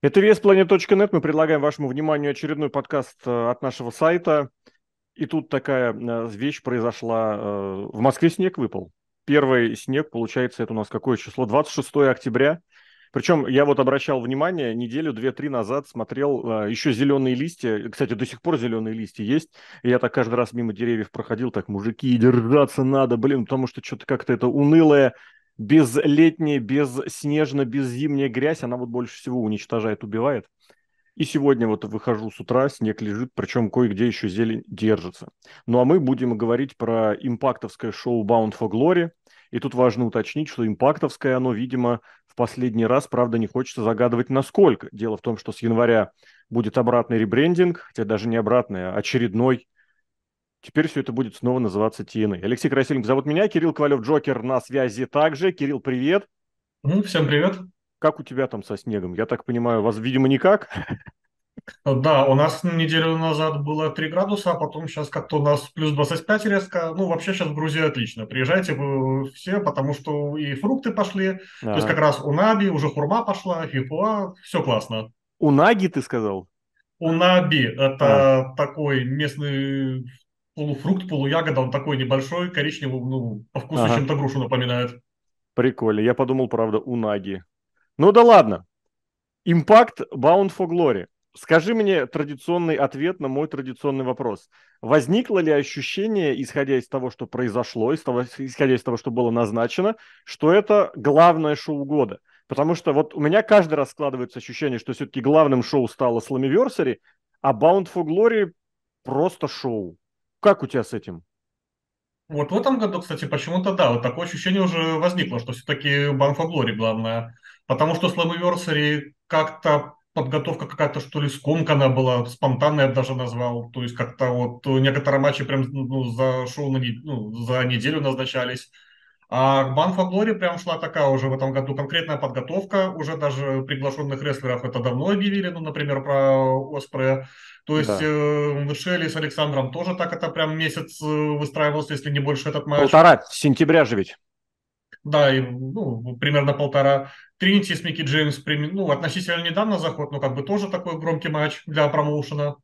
Это VSPlanet.net. Мы предлагаем вашему вниманию очередной подкаст э, от нашего сайта. И тут такая э, вещь произошла. Э, в Москве снег выпал. Первый снег, получается, это у нас какое число? 26 октября. Причем я вот обращал внимание, неделю, две-три назад смотрел э, еще зеленые листья. Кстати, до сих пор зеленые листья есть. И я так каждый раз мимо деревьев проходил, так, мужики, держаться надо, блин, потому что что-то как-то это унылое без летняя, без снежно, без зимняя грязь, она вот больше всего уничтожает, убивает. И сегодня вот выхожу с утра, снег лежит, причем кое-где еще зелень держится. Ну а мы будем говорить про импактовское шоу Bound for Glory. И тут важно уточнить, что импактовское оно, видимо, в последний раз, правда, не хочется загадывать насколько. Дело в том, что с января будет обратный ребрендинг, хотя даже не обратный, а очередной Теперь все это будет снова называться TNA. Алексей Красильников зовут меня, Кирилл Ковалев Джокер на связи также. Кирилл, привет. Ну, всем привет. Как у тебя там со снегом? Я так понимаю, у вас, видимо, никак? Ну да, у нас неделю назад было 3 градуса, а потом сейчас как-то у нас плюс 25 резко. Ну, вообще сейчас в Грузии отлично. Приезжайте вы все, потому что и фрукты пошли. А-а-а. То есть как раз у Наби уже хурма пошла, фипуа, все классно. У Наги ты сказал? Унаби – это а. такой местный полуфрукт, полуягода, он такой небольшой, коричневый, ну, по вкусу ага. чем-то грушу напоминает. Прикольно, я подумал, правда, у Наги. Ну да ладно. Импакт Bound for Glory. Скажи мне традиционный ответ на мой традиционный вопрос. Возникло ли ощущение, исходя из того, что произошло, из того, исходя из того, что было назначено, что это главное шоу года? Потому что вот у меня каждый раз складывается ощущение, что все-таки главным шоу стало Slammiversary, а Bound for Glory просто шоу. Как у тебя с этим? Вот в этом году, кстати, почему-то да, вот такое ощущение уже возникло, что все-таки Банфа Глори главное. Потому что Slammiversary как-то подготовка какая-то, что ли, скомкана была, спонтанная я даже назвал. То есть как-то вот некоторые матчи прям ну, за шоу на не... ну, за неделю назначались. А к Банфа Глори прям шла такая уже в этом году конкретная подготовка. Уже даже приглашенных рестлеров это давно объявили. Ну, например, про Оспре то есть да. Э, Шелли с Александром тоже так это прям месяц э, выстраивался, если не больше этот матч. Полтора, сентября же ведь. Да, и, ну, примерно полтора. Тринити с Микки Джеймс, ну, относительно недавно заход, но как бы тоже такой громкий матч для промоушена.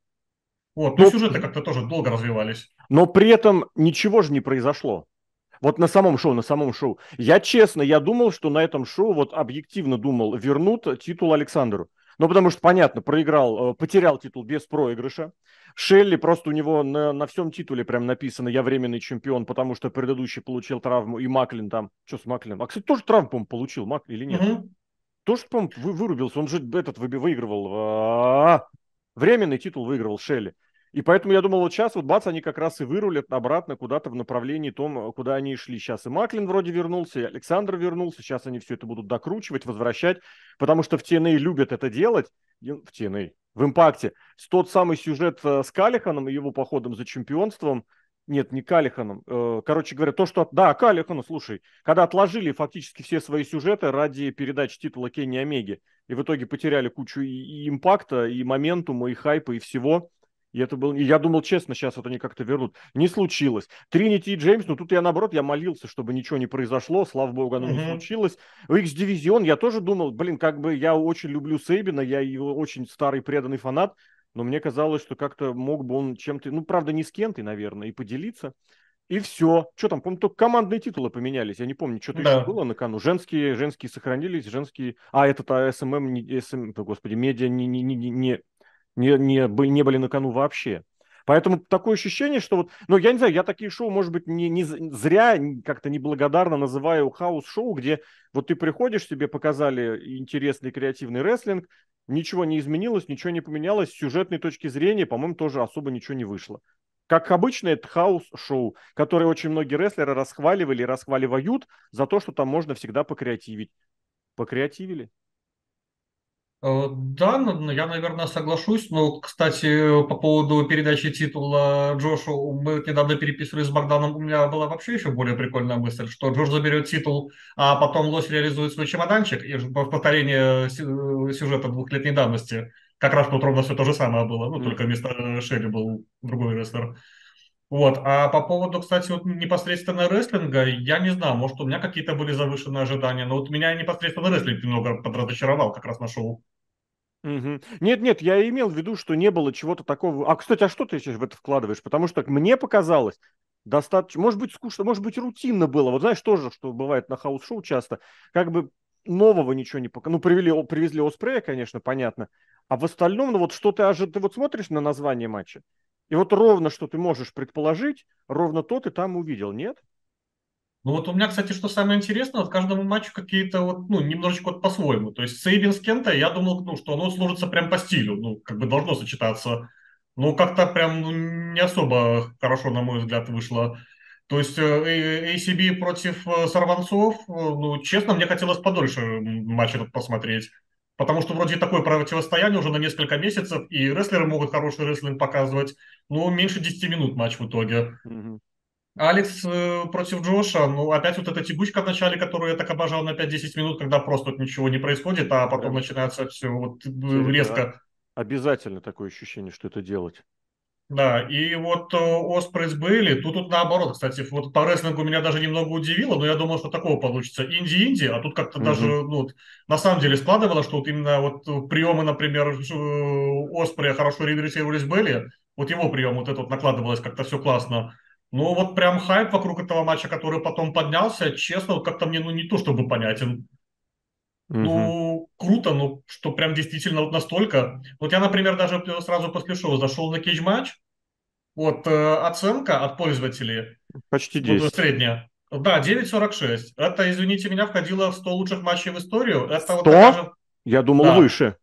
Вот, но, ну, ну, сюжеты как-то тоже долго развивались. Но при этом ничего же не произошло. Вот на самом шоу, на самом шоу. Я честно, я думал, что на этом шоу, вот объективно думал, вернут титул Александру. Ну, потому что, понятно, проиграл, э, потерял титул без проигрыша. Шелли просто у него на, на всем титуле прям написано «Я временный чемпион», потому что предыдущий получил травму, и Маклин там... Что с Маклином? А, кстати, тоже травму, по получил Мак или нет? Угу. Тоже, по-моему, вырубился. Он же этот выигрывал... А, а, а, временный титул выигрывал Шелли. И поэтому я думал, вот сейчас вот бац, они как раз и вырулят обратно куда-то в направлении том, э, куда они шли. Сейчас и Маклин вроде вернулся, и Александр вернулся. Сейчас они все это будут докручивать, возвращать, потому что в TNA а любят это делать. В TNA, а, в импакте. Тот самый сюжет э, с Калиханом и его походом за чемпионством, нет, не Калиханом. Э, короче говоря, то, что... Да, Калихану, слушай. Когда отложили фактически все свои сюжеты ради передачи титула Кенни Омеги. И в итоге потеряли кучу и, и импакта, и моментума, и хайпа, и всего. И это был, я думал, честно, сейчас вот они как-то вернут. Не случилось. Тринити и Джеймс, ну тут я наоборот, я молился, чтобы ничего не произошло, слава богу, оно mm-hmm. не случилось. В X-дивизион я тоже думал, блин, как бы я очень люблю Сейбина, я его очень старый преданный фанат, но мне казалось, что как-то мог бы он чем-то, ну правда не с кем-то, наверное, и поделиться. И все. Что там, помню, только командные титулы поменялись. Я не помню, что-то да. еще было на кону. Женские, женские сохранились, женские... А, этот а, СММ, не, СМ... Господи, медиа не, не, не, не, не, не, были, не были на кону вообще. Поэтому такое ощущение, что вот, ну, я не знаю, я такие шоу, может быть, не, не зря как-то неблагодарно называю хаос-шоу, где вот ты приходишь, тебе показали интересный креативный рестлинг, ничего не изменилось, ничего не поменялось, с сюжетной точки зрения, по-моему, тоже особо ничего не вышло. Как обычно, это хаос-шоу, которое очень многие рестлеры расхваливали и расхваливают за то, что там можно всегда покреативить. Покреативили. Э, да, я, наверное, соглашусь. Но, кстати, э, по поводу передачи титула Джошу, мы недавно переписывались с Богданом, у меня была вообще еще более прикольная мысль, что Джош заберет титул, а потом Лось реализует свой чемоданчик, и в повторение э, сюжета двухлетней давности. Как раз тут ровно все то же самое было, ну, только вместо Шелли был другой рестлер. Вот. А по поводу, кстати, вот непосредственно рестлинга, я не знаю, может, у меня какие-то были завышенные ожидания, но вот меня непосредственно рестлинг немного подразочаровал как раз на шоу. Угу. Нет, нет, я имел в виду, что не было чего-то такого. А, кстати, а что ты сейчас в это вкладываешь? Потому что мне показалось достаточно, может быть, скучно, может быть, рутинно было. Вот знаешь, тоже, что бывает на хаус-шоу часто, как бы нового ничего не пока. Ну, привели, привезли Оспрея, конечно, понятно. А в остальном, ну вот что ты ожидаешь, ты вот смотришь на название матча, и вот ровно, что ты можешь предположить, ровно то ты там увидел, нет? Ну вот у меня, кстати, что самое интересное, в каждом матче какие-то вот, ну, немножечко вот по-своему. То есть Сейбин с Кента, я думал, ну, что оно сложится прям по стилю, ну, как бы должно сочетаться. Ну, как-то прям ну, не особо хорошо, на мой взгляд, вышло. То есть э, э, ACB против э, сорванцов, ну, честно, мне хотелось подольше матч этот посмотреть. Потому что вроде такое противостояние уже на несколько месяцев, и рестлеры могут хороший рестлинг показывать, но меньше 10 минут матч в итоге. Mm-hmm. Алекс э, против Джоша, ну опять вот эта тягучка в начале, которую я так обожал на 5-10 минут, когда просто вот ничего не происходит, а потом да. начинается все вот э, резко. А обязательно такое ощущение, что это делать. Да, и вот э, Оспрейс были, тут, тут наоборот, кстати, вот по рестлингу меня даже немного удивило, но я думал, что такого получится. Инди-Инди, а тут как-то угу. даже, ну, вот, на самом деле складывалось, что вот именно вот э, приемы, например, э, Оспрея хорошо редрессировались были, вот его прием, вот этот вот накладывалось как-то все классно. Но ну, вот прям хайп вокруг этого матча, который потом поднялся, честно, вот как-то мне, ну, не то чтобы понятен. Ну, круто, ну, что прям действительно вот настолько. Вот я, например, даже сразу после шоу зашел на кейдж-матч, вот э, оценка от пользователей. Почти 10. Вот, средняя. Да, 9.46. Это, извините меня, входило в 100 лучших матчей в историю. Это 100? Вот же... Я думал, да. выше.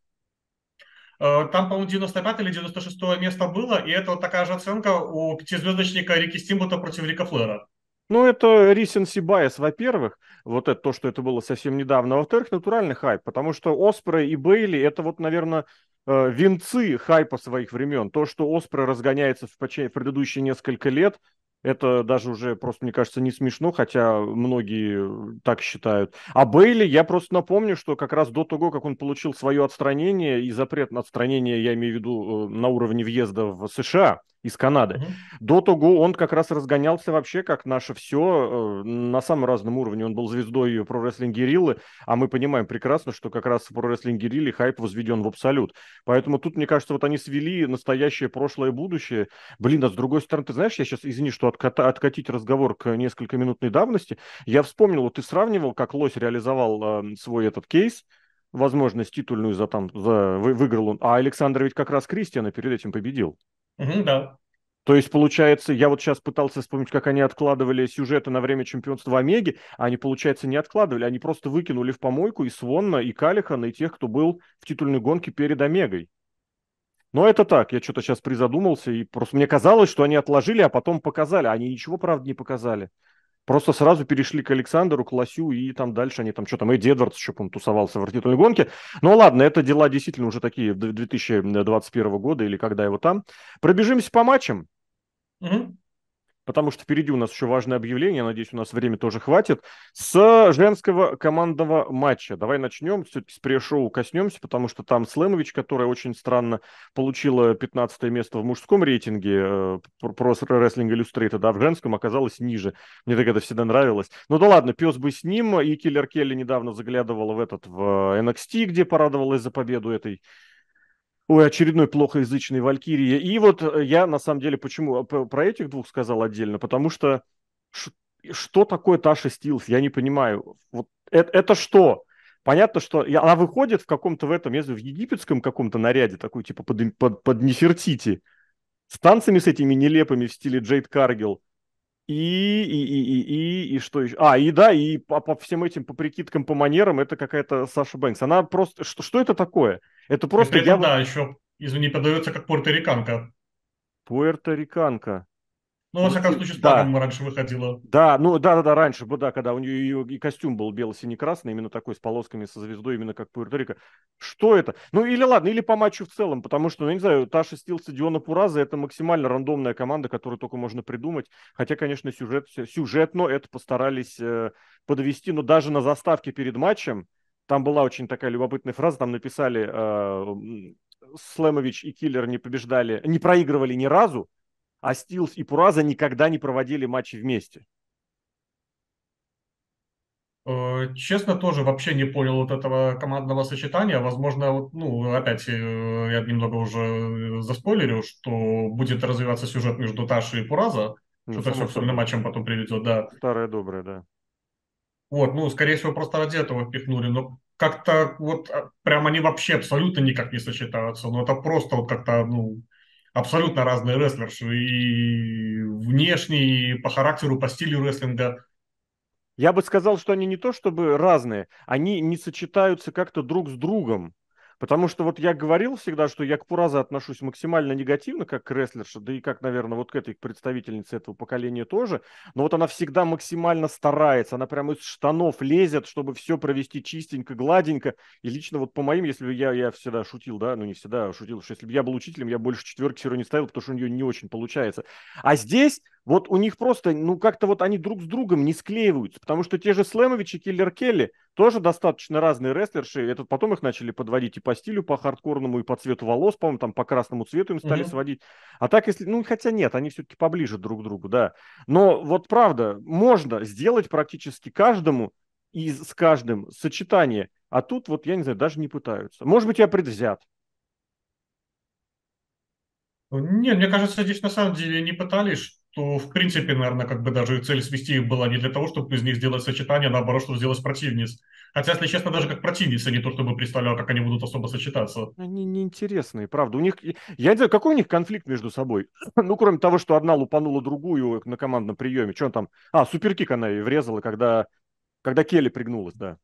Э, там, по-моему, 95 или 96 место было, и это вот такая же оценка у пятизвездочника Рики Стимбота против Рика Флера. Ну, это recency bias, во-первых, вот это то, что это было совсем недавно. А во-вторых, натуральный хайп, потому что Оспра и Бейли – это вот, наверное, э, венцы хайпа своих времен. То, что Оспра разгоняется в предыдущие несколько лет, это даже уже просто, мне кажется, не смешно, хотя многие э, так считают. А Бейли, я просто напомню, что как раз до того, как он получил свое отстранение и запрет на отстранение, я имею в виду э, на уровне въезда в США, из Канады. Угу. До того он как раз разгонялся вообще как наше все э, на самом разном уровне. Он был звездой про рестлинг Гириллы, а мы понимаем прекрасно, что как раз про рестлинг Гириллы хайп возведен в абсолют. Поэтому тут, мне кажется, вот они свели настоящее, прошлое и будущее. Блин, а с другой стороны, ты знаешь, я сейчас, извини, что отката, откатить разговор к несколько минутной давности. Я вспомнил, вот ты сравнивал, как Лось реализовал э, свой этот кейс, возможность титульную за там за, вы, выиграл он. А Александр ведь как раз Кристиана перед этим победил да. То есть, получается, я вот сейчас пытался вспомнить, как они откладывали сюжеты на время чемпионства Омеги, а они, получается, не откладывали, они просто выкинули в помойку и Свонна, и Калихана, и тех, кто был в титульной гонке перед Омегой. Но это так, я что-то сейчас призадумался, и просто мне казалось, что они отложили, а потом показали. Они ничего, правда, не показали. Просто сразу перешли к Александру, к Лосю, и там дальше они там, что там, Эдди Эдвардс еще, по тусовался в титульной гонке. Ну ладно, это дела действительно уже такие 2021 года или когда его там. Пробежимся по матчам. Mm-hmm потому что впереди у нас еще важное объявление, надеюсь, у нас время тоже хватит, с женского командного матча. Давай начнем, все-таки с пресс-шоу коснемся, потому что там Слемович, которая очень странно получила 15 место в мужском рейтинге э, про Wrestling Illustrated, да, в женском оказалась ниже. Мне так это всегда нравилось. Ну да ладно, пес бы с ним, и Киллер Келли недавно заглядывала в этот, в NXT, э, где порадовалась за победу этой Ой, очередной плохо язычной Валькирия. И вот э, я, на самом деле, почему э, про этих двух сказал отдельно? Потому что что такое Таша Стилс? Я не понимаю. Вот это, это что? Понятно, что она выходит в каком-то в этом, если в египетском каком-то наряде, такой типа под, под, под Нефертити, с танцами с этими нелепыми в стиле Джейд Каргил и, и, и, и, и, и что еще? А, и да, и по, по всем этим, по прикидкам, по манерам, это какая-то Саша Бэнкс. Она просто... Что, что это такое? Это просто... Это, явно... Да, еще, извини, подается как пуэрториканка. Пуэрториканка. Ну, во всяком случае, с да. Патоном раньше выходила. Да, ну да, да, да, раньше, да, когда у нее и костюм был бело-сине-красный, именно такой с полосками со звездой, именно как Пуэрто-Рико. Что это? Ну, или ладно, или по матчу в целом, потому что, ну, я не знаю, Таша Стилс и Диона Пураза это максимально рандомная команда, которую только можно придумать. Хотя, конечно, сюжет, сюжетно это постарались э, подвести, но даже на заставке перед матчем там была очень такая любопытная фраза, там написали э, Слэмович и Киллер не побеждали, не проигрывали ни разу, а Стилс и Пураза никогда не проводили матчи вместе. Э, честно, тоже вообще не понял вот этого командного сочетания. Возможно, вот, ну, опять э, я немного уже э, заспойлерю, что будет развиваться сюжет между Ташей и Пураза, ну, что-то все к сольным матчам потом приведет, да. Старое доброе, да. Вот, ну, скорее всего, просто ради этого пихнули. но как-то вот а, прям они вообще абсолютно никак не сочетаются. Но ну, это просто вот как-то, ну, абсолютно разные рестлерши и внешне, и по характеру, по стилю рестлинга. Я бы сказал, что они не то чтобы разные, они не сочетаются как-то друг с другом. Потому что вот я говорил всегда, что я к Пуразе отношусь максимально негативно, как к рестлерше, да и как, наверное, вот к этой представительнице этого поколения тоже. Но вот она всегда максимально старается, она прямо из штанов лезет, чтобы все провести чистенько, гладенько. И лично вот по моим, если бы я, я всегда шутил, да, ну не всегда а шутил, что если бы я был учителем, я больше четверки все равно не ставил, потому что у нее не очень получается. А здесь вот у них просто, ну, как-то вот они друг с другом не склеиваются, потому что те же Слэмович и Киллер Келли тоже достаточно разные рестлерши. Этот потом их начали подводить и по стилю, по хардкорному, и по цвету волос, по-моему, там по красному цвету им стали mm-hmm. сводить. А так, если, ну, хотя нет, они все-таки поближе друг к другу, да. Но вот правда, можно сделать практически каждому и с каждым сочетание. А тут вот, я не знаю, даже не пытаются. Может быть, я предвзят. Нет, мне кажется, здесь на самом деле не пытались то, в принципе, наверное, как бы даже цель свести их была не для того, чтобы из них сделать сочетание, а наоборот, чтобы сделать противниц. Хотя, если честно, даже как противницы, не то чтобы представлял, как они будут особо сочетаться. Они неинтересные, правда. У них, я не знаю, какой у них конфликт между собой? ну, кроме того, что одна лупанула другую на командном приеме. Что он там? А, суперкик она и врезала, когда, когда Келли пригнулась, да.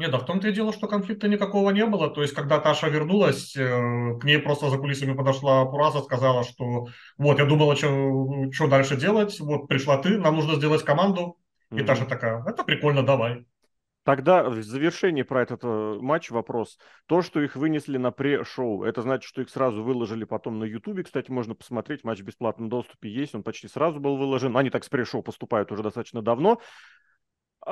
Нет, да в том-то и дело, что конфликта никакого не было. То есть, когда Таша вернулась, э, к ней просто за кулисами подошла Пураза, сказала, что вот, я думала, что дальше делать, вот пришла ты, нам нужно сделать команду. И mm-hmm. Таша такая, это прикольно, давай. Тогда в завершении про этот э, матч вопрос. То, что их вынесли на пре-шоу, это значит, что их сразу выложили потом на Ютубе. Кстати, можно посмотреть, матч в бесплатном доступе есть, он почти сразу был выложен. Они так с пре-шоу поступают уже достаточно давно.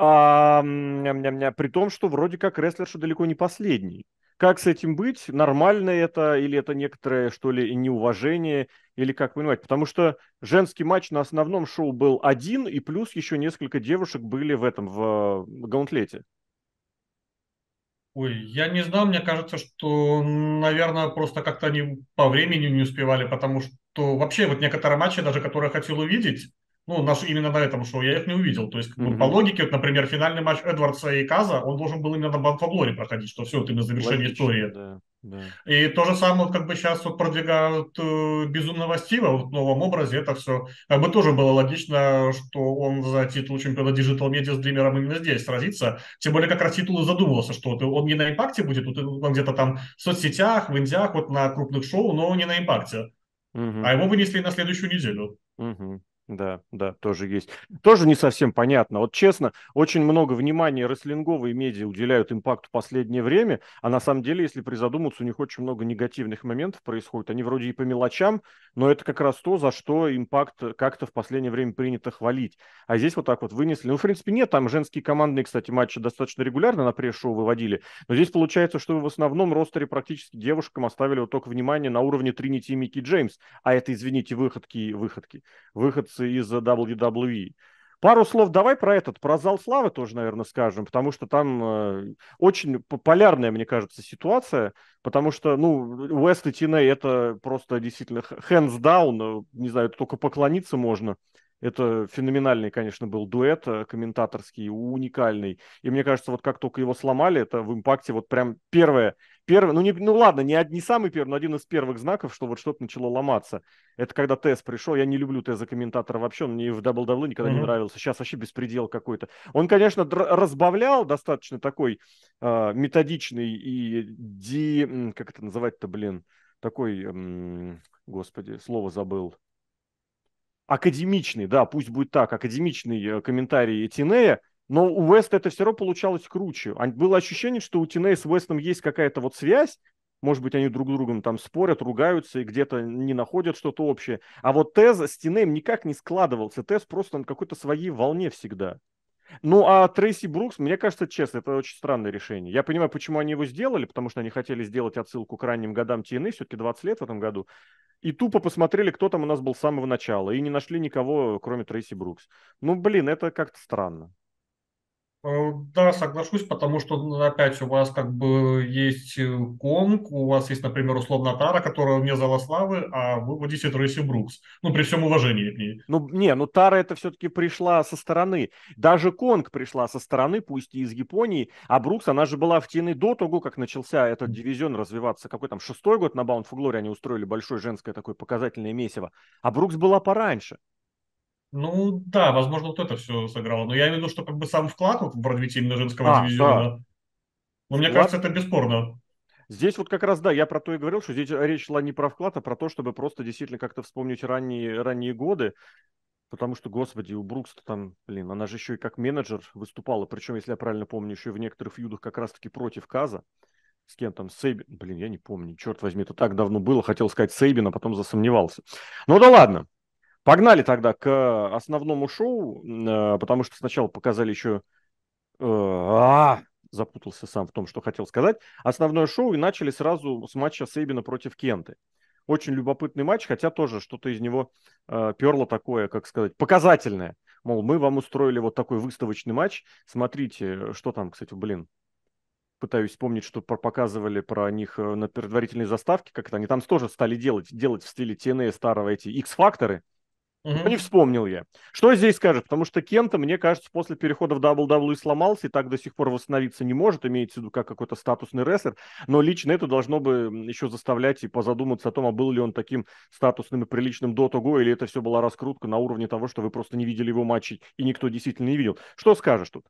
А, при том, что вроде как рестлерша далеко не последний. Как с этим быть? Нормально это или это некоторое, что ли, неуважение? Или как понимать? Потому что женский матч на основном шоу был один, и плюс еще несколько девушек были в этом, в э, гаунтлете. Ой, я не знаю, мне кажется, что, наверное, просто как-то они по времени не успевали, потому что вообще вот некоторые матчи, даже которые я хотел увидеть, ну, наш, именно на этом шоу я их не увидел. То есть, mm-hmm. по логике, вот, например, финальный матч Эдвардса и Каза, он должен был именно на Банфаглоре проходить, что все, вот именно завершение Логично, истории. Да, да. И то же самое, вот, как бы сейчас вот продвигают э, Безумного Стива вот, в новом образе, это все. Как бы тоже было логично, что он за титул чемпиона Digital Media с Дримером именно здесь сразится. Тем более, как раз титул и задумывался, что вот, он не на импакте будет, вот, он где-то там в соцсетях, в Индиях, вот на крупных шоу, но не на импакте. Угу. А его вынесли на следующую неделю. Угу. Да, да, тоже есть. Тоже не совсем понятно. Вот честно, очень много внимания рестлинговые медиа уделяют импакту в последнее время, а на самом деле, если призадуматься, у них очень много негативных моментов происходит. Они вроде и по мелочам, но это как раз то, за что импакт как-то в последнее время принято хвалить. А здесь вот так вот вынесли. Ну, в принципе, нет, там женские командные, кстати, матчи достаточно регулярно на пресс-шоу выводили, но здесь получается, что в основном ростере практически девушкам оставили вот только внимание на уровне Тринити и Микки Джеймс, а это, извините, выходки, и выходки. Выход с выходцы из WWE. Пару слов давай про этот, про зал славы тоже, наверное, скажем, потому что там э, очень полярная, мне кажется, ситуация, потому что, ну, Уэст и Тиней это просто действительно hands down, э, не знаю, только поклониться можно. Это феноменальный, конечно, был дуэт э, комментаторский, уникальный. И мне кажется, вот как только его сломали, это в импакте вот прям первое, первый, ну, не, ну ладно, не, не самый первый, но один из первых знаков, что вот что-то начало ломаться. Это когда Тесс пришел. Я не люблю Теза комментатора вообще, он мне в Дабл e никогда mm-hmm. не нравился. Сейчас вообще беспредел какой-то. Он, конечно, др- разбавлял достаточно такой э, методичный и ди... Как это называть-то, блин? Такой, эм, господи, слово забыл академичный, да, пусть будет так, академичный э, комментарий Тинея, но у Веста это все равно получалось круче. Было ощущение, что у Тиней с Вестом есть какая-то вот связь, может быть, они друг с другом там спорят, ругаются и где-то не находят что-то общее. А вот Тез с Тинеем никак не складывался. Тез просто на какой-то своей волне всегда. Ну, а Трейси Брукс, мне кажется, честно, это очень странное решение. Я понимаю, почему они его сделали, потому что они хотели сделать отсылку к ранним годам Тины, все-таки 20 лет в этом году. И тупо посмотрели, кто там у нас был с самого начала, и не нашли никого, кроме Трейси Брукс. Ну, блин, это как-то странно. Э, да, соглашусь, потому что ну, опять у вас как бы есть э, Конг, у вас есть, например, условно Тара, которая не зала славы, а вы водите Трейси Брукс. Ну, при всем уважении к ней. Ну, не, ну Тара это все-таки пришла со стороны. Даже Конг пришла со стороны, пусть и из Японии, а Брукс, она же была в тени до того, как начался этот дивизион развиваться. Какой там шестой год на Bound for Glory они устроили большое женское такое показательное месиво. А Брукс была пораньше. Ну да, возможно, вот это все сыграло. Но я имею в виду, что как бы сам вклад вот, в развитие именно женского а, дивизиона. Да. Ну, мне вклад... кажется, это бесспорно. Здесь вот как раз, да, я про то и говорил, что здесь речь шла не про вклад, а про то, чтобы просто действительно как-то вспомнить ранние, ранние годы. Потому что, господи, у брукс там, блин, она же еще и как менеджер выступала. Причем, если я правильно помню, еще и в некоторых фьюдах как раз-таки против Каза. С кем там? Сейбин? Блин, я не помню. Черт возьми, это так давно было. Хотел сказать Сейбин, а потом засомневался. Ну да ладно. Погнали тогда к э, основному шоу, э, потому что сначала показали еще... Э, а, запутался сам в том, что хотел сказать. Основное шоу и начали сразу с матча Сейбина против Кенты. Очень любопытный матч, хотя тоже что-то из него э, перло такое, как сказать, показательное. Мол, мы вам устроили вот такой выставочный матч. Смотрите, что там, кстати, блин, пытаюсь вспомнить, что показывали про них на предварительной заставке, как это они там тоже стали делать, делать в стиле TNA старого эти X-факторы, Угу. Не вспомнил я. Что здесь скажет? Потому что Кента, мне кажется, после перехода в WWE сломался и так до сих пор восстановиться не может, имеется в виду как какой-то статусный рестлер, но лично это должно бы еще заставлять и позадуматься о том, а был ли он таким статусным и приличным до того, или это все была раскрутка на уровне того, что вы просто не видели его матчей и никто действительно не видел. Что скажешь тут?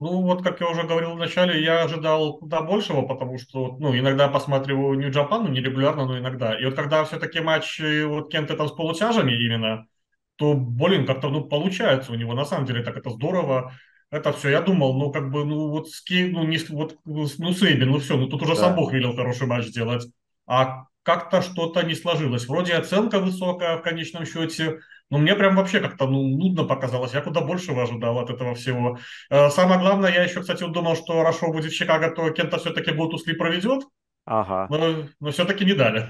Ну, вот, как я уже говорил вначале, я ожидал куда большего, потому что, ну, иногда посматриваю New Japan, ну, нерегулярно, но иногда. И вот когда все-таки матч э, вот Кента там с полутяжами именно, то, блин, как-то, ну, получается у него, на самом деле, так это здорово. Это все, я думал, ну, как бы, ну, вот, ски, ну, не, вот, ну, Сейбин, ну, ну все, ну, тут уже да. сам Бог велел хороший матч сделать. А как-то что-то не сложилось. Вроде оценка высокая в конечном счете, ну, мне прям вообще как-то ну, нудно показалось. Я куда большего ожидал от этого всего. Э, самое главное, я еще, кстати, думал, что хорошо будет в Чикаго, то Кента все-таки Ботусли проведет. Ага. Но, но все-таки не дали.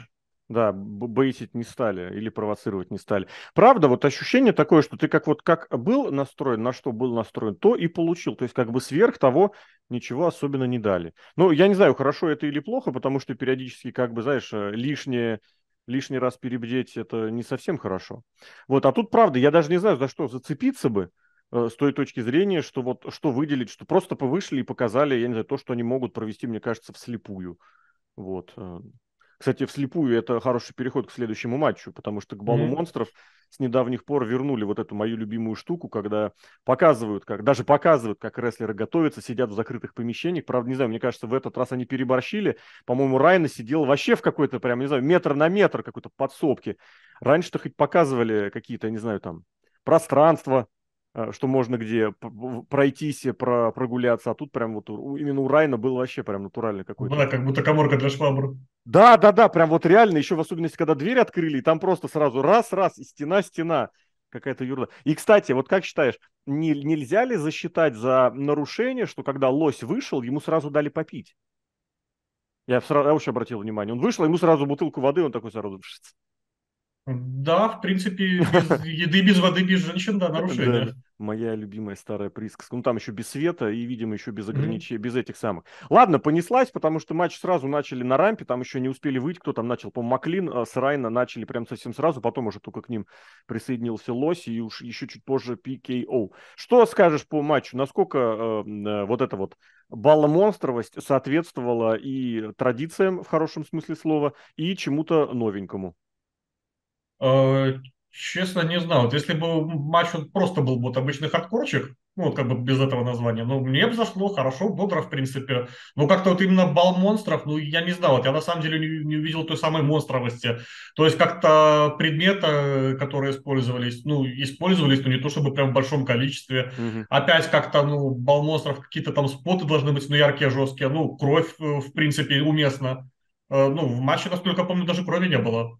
Да, бейсить не стали или провоцировать не стали. Правда, вот ощущение такое, что ты как вот как был настроен, на что был настроен, то и получил. То есть как бы сверх того ничего особенно не дали. Ну, я не знаю, хорошо это или плохо, потому что периодически как бы, знаешь, э, лишнее лишний раз перебдеть, это не совсем хорошо. Вот, а тут правда, я даже не знаю, за что зацепиться бы э, с той точки зрения, что вот что выделить, что просто повышли и показали, я не знаю, то, что они могут провести, мне кажется, вслепую. Вот. Э, кстати, вслепую это хороший переход к следующему матчу, потому что к балу mm-hmm. монстров с недавних пор вернули вот эту мою любимую штуку, когда показывают, как даже показывают, как рестлеры готовятся, сидят в закрытых помещениях. Правда, не знаю, мне кажется, в этот раз они переборщили. По-моему, Райна сидел вообще в какой-то прям, не знаю, метр на метр какой-то подсобке. Раньше-то хоть показывали какие-то, не знаю, там пространства, Э, что можно где пройтись, про, прогуляться, а тут прям вот именно у Райна был вообще прям натуральный какой-то. Да, как будто коморка для швабр. Да, да, да, прям вот реально, еще в особенности, когда дверь открыли, и там просто сразу раз-раз, и стена-стена, какая-то юрда. И, кстати, вот как считаешь, не, нельзя ли засчитать за нарушение, что когда лось вышел, ему сразу дали попить? Я, сразу, я вообще обратил внимание. Он вышел, ему сразу бутылку воды, он такой сразу... Да, в принципе, без еды, без воды, без женщин, да, нарушение. Да, моя любимая старая присказка. Ну, там еще без света и, видимо, еще без ограничений, mm-hmm. без этих самых. Ладно, понеслась, потому что матч сразу начали на рампе, там еще не успели выйти, кто там начал, по Маклин э, с Райна начали прям совсем сразу, потом уже только к ним присоединился Лось и уж еще чуть позже ПКО. Что скажешь по матчу? Насколько э, э, вот это вот балломонстровость соответствовала и традициям в хорошем смысле слова, и чему-то новенькому? Э, честно, не знаю. Вот если бы матч он просто был бы вот обычный хардкорчик, ну, вот как бы без этого названия, ну, мне бы зашло хорошо, бодро, в принципе. Но как-то вот именно бал монстров, ну, я не знаю, вот я на самом деле не, не увидел той самой монстровости. То есть как-то предметы, которые использовались, ну, использовались, но не то чтобы прям в большом количестве. Угу. Опять как-то, ну, бал монстров, какие-то там споты должны быть, ну, яркие, жесткие. Ну, кровь, э, в принципе, уместно. Э, ну, в матче, насколько помню, даже крови не было.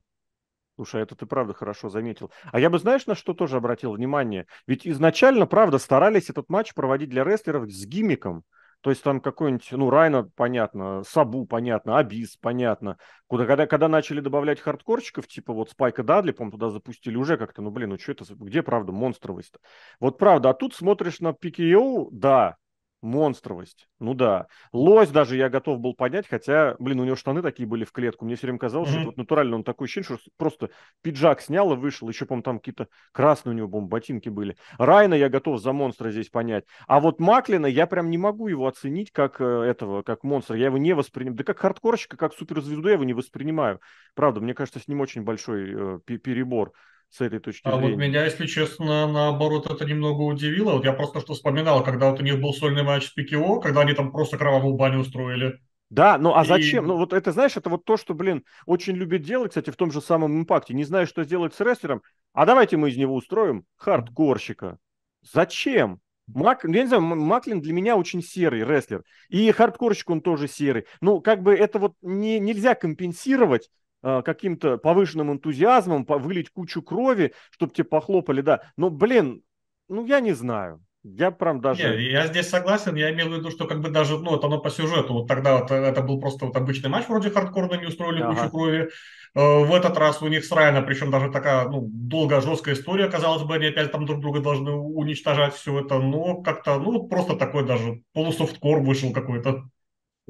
Слушай, это ты правда хорошо заметил. А я бы, знаешь, на что тоже обратил внимание? Ведь изначально, правда, старались этот матч проводить для рестлеров с гиммиком. То есть там какой-нибудь, ну, Райна, понятно, Сабу, понятно, Абис, понятно. Куда, когда, когда начали добавлять хардкорчиков, типа вот Спайка Дадли, по туда запустили уже как-то, ну, блин, ну, что это, где, правда, монстровость-то? Вот правда, а тут смотришь на PKO, да, монстровость. Ну да. Лось даже я готов был понять, хотя, блин, у него штаны такие были в клетку. Мне все время казалось, mm-hmm. что вот натурально он такой ощущение, что просто пиджак снял и вышел. Еще, по-моему, там какие-то красные у него, по ботинки были. Райна я готов за монстра здесь понять. А вот Маклина я прям не могу его оценить как э, этого, как монстра. Я его не воспринимаю. Да как хардкорщика, как суперзвезду я его не воспринимаю. Правда, мне кажется, с ним очень большой э, перебор с этой точки а зрения. А вот меня, если честно, наоборот, это немного удивило. Вот я просто что вспоминал, когда вот у них был сольный матч с ПКО, когда они там просто кровавую баню устроили. Да, ну а зачем? И... Ну вот это, знаешь, это вот то, что, блин, очень любит делать, кстати, в том же самом импакте. Не знаю, что сделать с рестлером, а давайте мы из него устроим хардкорщика. Зачем? Мак, я не знаю, Маклин для меня очень серый рестлер. И хардкорщик он тоже серый. Ну, как бы это вот не, нельзя компенсировать а, каким-то повышенным энтузиазмом вылить кучу крови, чтобы тебе похлопали, да. Но, блин, ну я не знаю. Я прям даже... Не, я здесь согласен, я имел в виду, что как бы даже, ну, вот оно по сюжету, вот тогда вот э, это был просто вот обычный матч вроде хардкорный, не устроили ага. кучу крови, э, в этот раз у них с Райана, причем даже такая, ну, долгая, жесткая история, казалось бы, они опять там друг друга должны уничтожать все это, но как-то, ну, просто такой даже полусофткор вышел какой-то.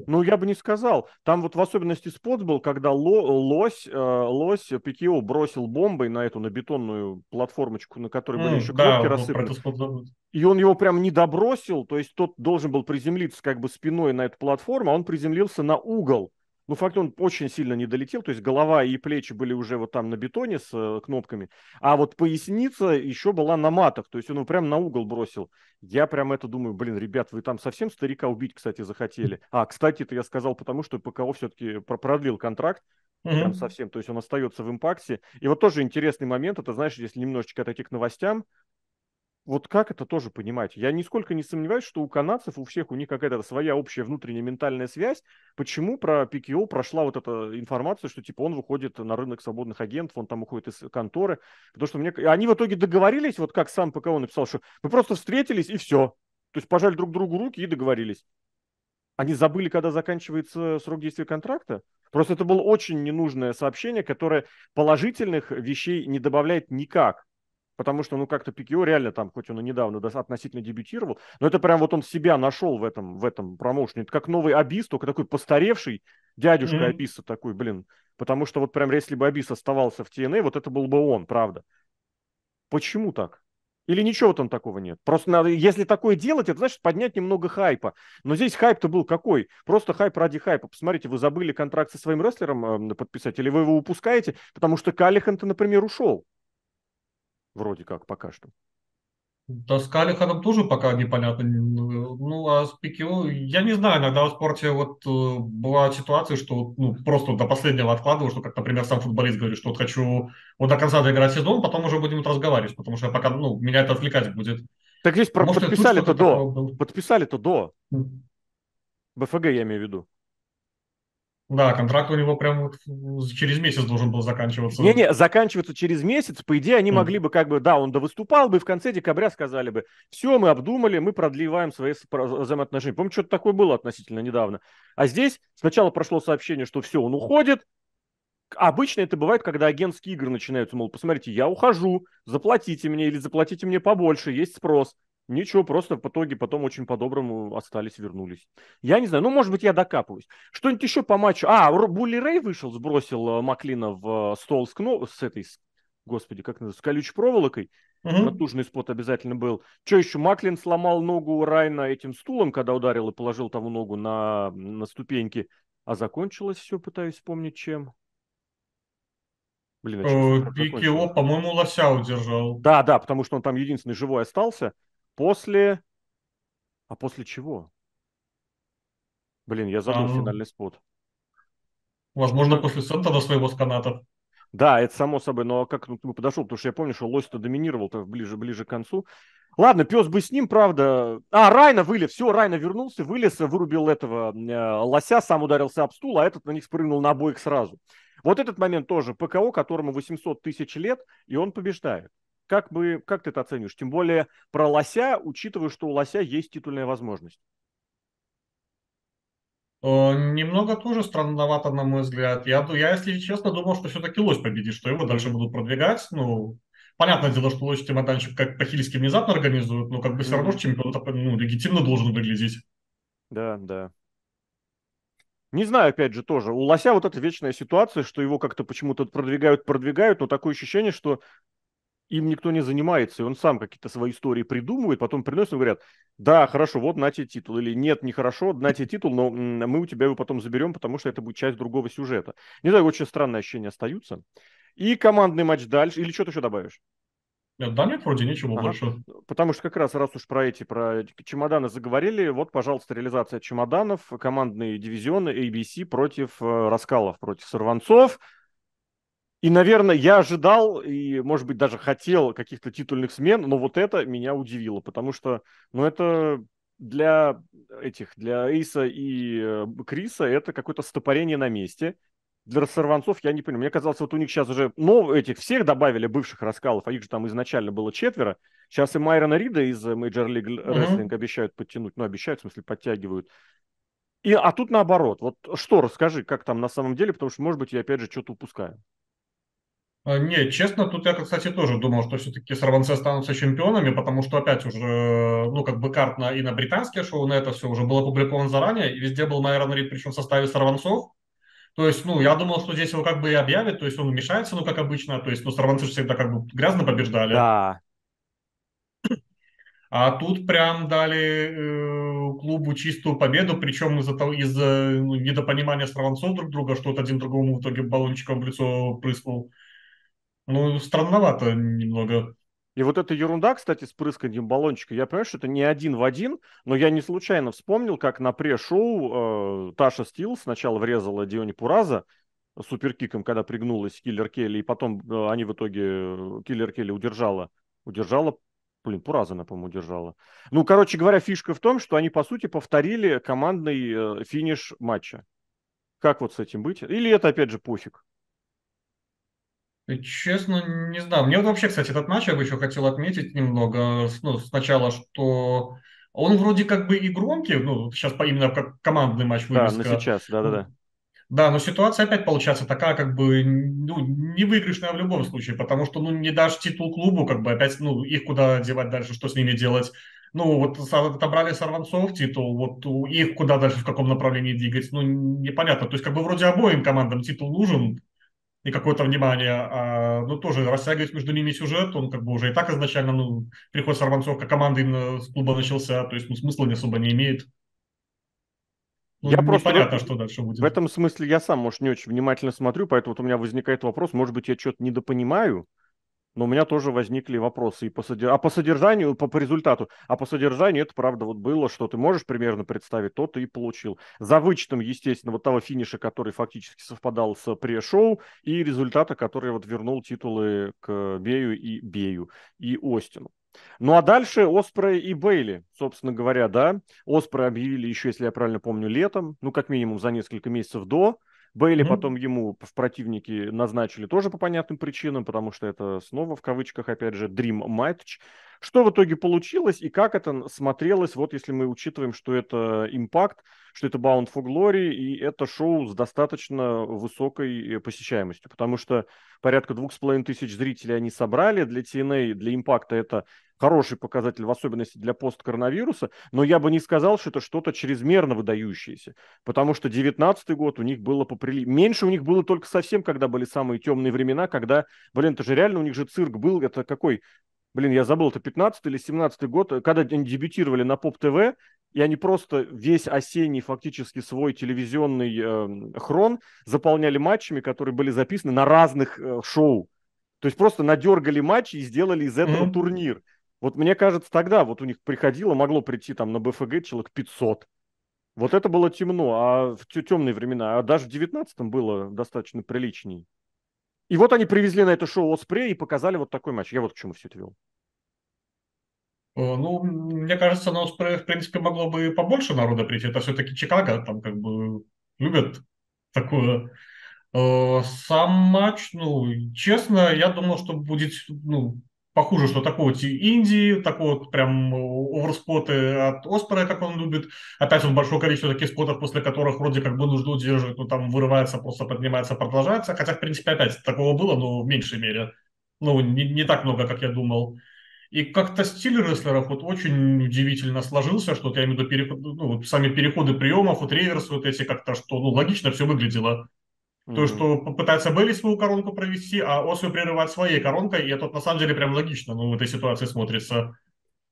Ну, я бы не сказал. Там вот в особенности спот был, когда ло, лось, э, лось Пикио бросил бомбой на эту, на бетонную платформочку, на которой mm, были еще да, кнопки да, рассыпаны. И он его прям не добросил, то есть тот должен был приземлиться как бы спиной на эту платформу, а он приземлился на угол. Ну, факт, он очень сильно не долетел, то есть голова и плечи были уже вот там на бетоне с э, кнопками, а вот поясница еще была на матах, то есть он его прям на угол бросил. Я прям это думаю, блин, ребят, вы там совсем старика убить, кстати, захотели. А, кстати, это я сказал потому, что ПКО все-таки продлил контракт, mm-hmm. прям совсем, то есть он остается в импакте. И вот тоже интересный момент, это, знаешь, если немножечко отойти к новостям, вот как это тоже понимать? Я нисколько не сомневаюсь, что у канадцев, у всех у них какая-то своя общая внутренняя ментальная связь. Почему про ПКО прошла вот эта информация, что типа он выходит на рынок свободных агентов, он там уходит из конторы? Потому что мне... Они в итоге договорились, вот как сам ПКО написал, что мы просто встретились и все. То есть пожали друг другу руки и договорились. Они забыли, когда заканчивается срок действия контракта? Просто это было очень ненужное сообщение, которое положительных вещей не добавляет никак потому что, ну, как-то Пикио реально там, хоть он и недавно относительно дебютировал, но это прям вот он себя нашел в этом, в этом промоушене. Это как новый Абис, только такой постаревший дядюшка mm-hmm. Абиса такой, блин. Потому что вот прям если бы Абис оставался в TNA, а, вот это был бы он, правда. Почему так? Или ничего там такого нет? Просто надо, если такое делать, это значит поднять немного хайпа. Но здесь хайп-то был какой? Просто хайп ради хайпа. Посмотрите, вы забыли контракт со своим рестлером э, подписать, или вы его упускаете, потому что Калихан-то, например, ушел. Вроде как, пока что. Да, с Калиханом тоже пока непонятно. Ну, а с ПКО, я не знаю, иногда в спорте вот э, была ситуация, что ну, просто до последнего откладывал, что, как, например, сам футболист говорит, что вот хочу вот до конца доиграть сезон, потом уже будем разговаривать, потому что пока, ну, меня это отвлекать будет. Так здесь Может, подписали-то до. Подписали-то до. БФГ, я имею в виду. Да, контракт у него прям через месяц должен был заканчиваться. Не-не, заканчиваться через месяц. По идее, они mm. могли бы как бы, да, он довыступал бы, в конце декабря сказали бы, все, мы обдумали, мы продлеваем свои взаимоотношения. Помню, что-то такое было относительно недавно. А здесь сначала прошло сообщение, что все, он уходит. Обычно это бывает, когда агентские игры начинаются, мол, посмотрите, я ухожу, заплатите мне или заплатите мне побольше, есть спрос. Ничего, просто в итоге потом очень по-доброму остались, вернулись. Я не знаю, ну, может быть, я докапываюсь. Что-нибудь еще по матчу. А, Булли Рэй вышел, сбросил э, Маклина в э, стол с, кно... с этой, господи, как называется, с колючей проволокой. mm Натужный спот обязательно был. Что еще? Маклин сломал ногу Райна этим стулом, когда ударил и положил там ногу на, на ступеньки. А закончилось все, пытаюсь вспомнить, чем. Блин, а э, Бикио, по-моему, лося удержал. Да, да, потому что он там единственный живой остался после... А после чего? Блин, я забыл а, ну, финальный спот. Возможно, после до своего сканата. Да, это само собой, но как ну, ты подошел, потому что я помню, что лось-то доминировал-то ближе, ближе к концу. Ладно, пес бы с ним, правда. А, Райна вылез, все, Райна вернулся, вылез, вырубил этого э, лося, сам ударился об стул, а этот на них спрыгнул на обоих сразу. Вот этот момент тоже ПКО, которому 800 тысяч лет, и он побеждает. Как, бы, как ты это оцениваешь? Тем более про лося, учитывая, что у лося есть титульная возможность. Э, немного тоже странновато, на мой взгляд. Я, я, если честно, думал, что все-таки лось победит, что его дальше будут продвигать. Ну, понятное дело, что лось чемоданчик как по-хильски внезапно организуют, но как бы все равно mm-hmm. чемпион ну, легитимно должен выглядеть. Да, да. Не знаю, опять же, тоже. У Лося вот эта вечная ситуация, что его как-то почему-то продвигают, продвигают, но такое ощущение, что им никто не занимается, и он сам какие-то свои истории придумывает, потом приносит и говорят, да, хорошо, вот на тебе титул, или нет, нехорошо, на тебе титул, но мы у тебя его потом заберем, потому что это будет часть другого сюжета. Не знаю, очень странные ощущения остаются. И командный матч дальше, или что то еще добавишь? Нет, да нет, вроде ничего ага. больше. Потому что как раз раз уж про эти, про чемоданы заговорили, вот, пожалуйста, реализация чемоданов, командные дивизионы ABC против э, раскалов, против сорванцов – и, наверное, я ожидал и, может быть, даже хотел каких-то титульных смен, но вот это меня удивило, потому что, ну, это для этих, для Эйса и э, Криса это какое-то стопорение на месте. Для сорванцов я не понимаю. Мне казалось, вот у них сейчас уже, ну, этих всех добавили, бывших раскалов, а их же там изначально было четверо. Сейчас и Майрона Рида из э, Major League Wrestling mm-hmm. обещают подтянуть, ну, обещают, в смысле, подтягивают. И, а тут наоборот. Вот что, расскажи, как там на самом деле, потому что, может быть, я опять же что-то упускаю. Э, Нет, честно, тут я, кстати, тоже думал, что все-таки сорванцы останутся чемпионами, потому что опять уже, ну, как бы карт на, и на британские шоу, на это все уже было опубликовано заранее, и везде был Майрон Рид, причем в составе сорванцов. То есть, ну, я думал, что здесь его как бы и объявят, то есть он мешается, ну, как обычно, то есть, ну, сорванцы же всегда как бы грязно побеждали. Да. А тут прям дали э, клубу чистую победу, причем из-за из ну, недопонимания сорванцов друг друга, что вот один другому в итоге баллончиком в лицо прыснул. Ну, странновато немного. И вот эта ерунда, кстати, с прысканием баллончика, я понимаю, что это не один в один, но я не случайно вспомнил, как на пре-шоу э, Таша Стил сначала врезала Диони Пураза суперкиком, когда пригнулась Киллер Келли, и потом э, они в итоге, э, Киллер Келли удержала, удержала, блин, Пураза, она, по-моему, удержала. Ну, короче говоря, фишка в том, что они, по сути, повторили командный э, финиш матча. Как вот с этим быть? Или это, опять же, пофиг? Э, честно, не знаю. Мне вот вообще, кстати, этот матч я бы еще хотел отметить немного. Э, ну, сначала, что он вроде как бы и громкий, ну, сейчас именно как командный матч вывеска. Да, на сейчас, да-да-да. Да, но ситуация опять получается такая, как бы, ну, не выигрышная в любом случае, потому что, ну, не дашь титул клубу, как бы, опять, ну, их куда девать дальше, что с ними делать. Ну, вот отобрали Сорванцов титул, вот их куда дальше, в каком направлении двигать, ну, непонятно. То есть, как бы, вроде обоим командам титул нужен, и какое-то внимание, а, ну, тоже растягивать между ними сюжет, он как бы уже и так изначально, ну, приход Сорванцовка команды именно с клуба начался, то есть, ну, смысла не особо не имеет. Ну, я просто понятно, что дальше будет. В этом смысле я сам, может, не очень внимательно смотрю, поэтому вот у меня возникает вопрос, может быть, я что-то недопонимаю, но у меня тоже возникли вопросы и по содержанию, а по содержанию, по, по результату, а по содержанию это правда вот было, что ты можешь примерно представить, то ты и получил. За вычетом, естественно, вот того финиша, который фактически совпадал с пре-шоу и результата, который вот вернул титулы к Бею и Бею и Остину. Ну а дальше Оспрей и Бейли, собственно говоря, да. Оспрей объявили еще, если я правильно помню, летом, ну как минимум за несколько месяцев до. Бейли mm-hmm. потом ему в противнике назначили тоже по понятным причинам, потому что это снова в кавычках, опять же, Dream Match. Что в итоге получилось и как это смотрелось, вот если мы учитываем, что это импакт, что это Bound for Glory, и это шоу с достаточно высокой э, посещаемостью, потому что порядка двух с половиной тысяч зрителей они собрали, для TNA, а, для импакта это хороший показатель, в особенности для посткоронавируса, но я бы не сказал, что это что-то чрезмерно выдающееся, потому что 19 год у них было попрели Меньше у них было только совсем, когда были самые темные времена, когда, блин, это же реально у них же цирк был, это какой? блин, я забыл, это 15 или 17 год, э, когда они дебютировали на Поп-ТВ, и они просто весь осенний фактически свой телевизионный э, хрон заполняли матчами, которые были записаны на разных э, шоу. То есть просто надергали матчи и сделали из этого mm-hmm. турнир. Вот мне кажется, тогда вот у них приходило, могло прийти там на БФГ человек 500. Вот это было темно, а в темные времена, а даже в 19-м было достаточно приличней. И вот они привезли на это шоу Оспре и показали вот такой матч. Я вот к чему все это вел. Э, ну, мне кажется, на Оспре, в принципе, могло бы побольше народа прийти. Это все-таки Чикаго, там как бы любят такое. Э, сам матч, ну, честно, я думал, что будет ну, похуже, что такого вот Индии, такого прям э, оверспоты от Оспора, как он любит. Опять он большое количество таких спотов, после которых вроде как бы нужду держит, но ну, там вырывается, просто поднимается, продолжается. Хотя, в принципе, опять такого было, но в меньшей мере. Ну, не, не так много, как я думал. И как-то стиль рестлеров вот очень удивительно сложился, что я имею в виду переход, ну, вот сами переходы приемов, вот реверс вот эти как-то, что ну, логично все выглядело. Mm-hmm. То, что попытается были свою коронку провести, а Осу прерывать своей коронкой, и это на самом деле прям логично, ну, в этой ситуации смотрится.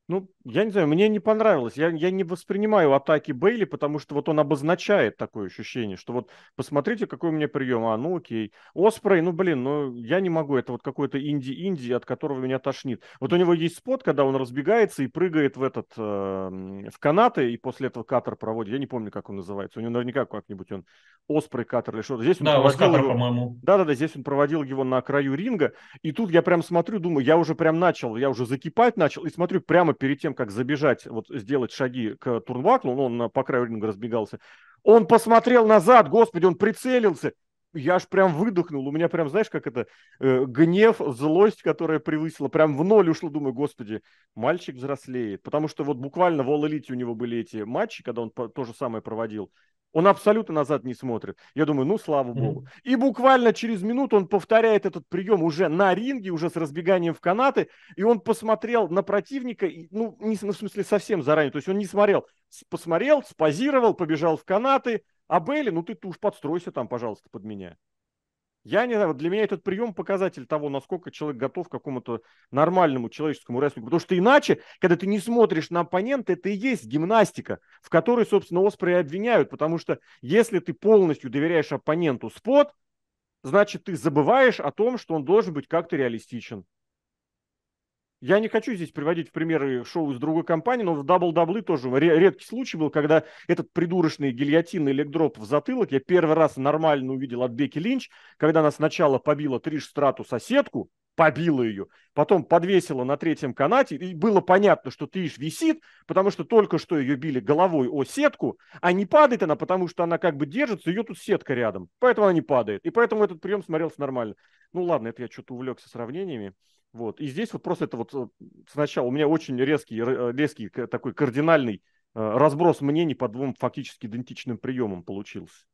Ну, я не знаю, мне не понравилось. Я, я не воспринимаю атаки Бейли, потому что вот он обозначает такое ощущение, что вот посмотрите, какой у меня прием. А, ну окей. Оспрей, ну блин, ну я не могу. Это вот какой-то инди-инди, от которого меня тошнит. Вот у него есть спот, когда он разбегается и прыгает в этот, э, в канаты, и после этого катер проводит. Я не помню, как он называется. У него наверняка как-нибудь он Оспрей катер или что-то. Здесь он да, проводил катер, его... по-моему. Да-да-да, здесь он проводил его на краю ринга. И тут я прям смотрю, думаю, я уже прям начал, я уже закипать начал. И смотрю, прямо перед тем, как забежать, вот сделать шаги к Турнваклу, ну, он по краю ринга разбегался, он посмотрел назад, господи, он прицелился. Я аж прям выдохнул. У меня прям, знаешь, как это, э, гнев, злость, которая превысила, прям в ноль ушла. Думаю, господи, мальчик взрослеет. Потому что вот буквально в All Elite у него были эти матчи, когда он по- то же самое проводил. Он абсолютно назад не смотрит. Я думаю, ну, слава богу. И буквально через минуту он повторяет этот прием уже на ринге, уже с разбеганием в канаты. И он посмотрел на противника, ну, не, ну, в смысле, совсем заранее. То есть он не смотрел. Посмотрел, спозировал, побежал в канаты. А Бейли, ну ты, ты уж подстройся там, пожалуйста, под меня. Я не знаю, вот для меня этот прием показатель того, насколько человек готов к какому-то нормальному человеческому рестлингу. Потому что иначе, когда ты не смотришь на оппонента, это и есть гимнастика, в которой, собственно, Оспры и обвиняют. Потому что если ты полностью доверяешь оппоненту спот, значит, ты забываешь о том, что он должен быть как-то реалистичен. Я не хочу здесь приводить в примеры шоу из другой компании, но в дабл-даблы тоже редкий случай был, когда этот придурочный гильотинный легдроп в затылок я первый раз нормально увидел от Беки Линч, когда она сначала побила Триш Страту соседку, побила ее, потом подвесила на третьем канате, и было понятно, что Триш висит, потому что только что ее били головой о сетку, а не падает она, потому что она как бы держится, ее тут сетка рядом, поэтому она не падает, и поэтому этот прием смотрелся нормально. Ну ладно, это я что-то увлекся сравнениями. Вот. И здесь вот просто это вот э, сначала у меня очень резкий, э, резкий такой кардинальный э, разброс мнений по двум фактически идентичным приемам получился.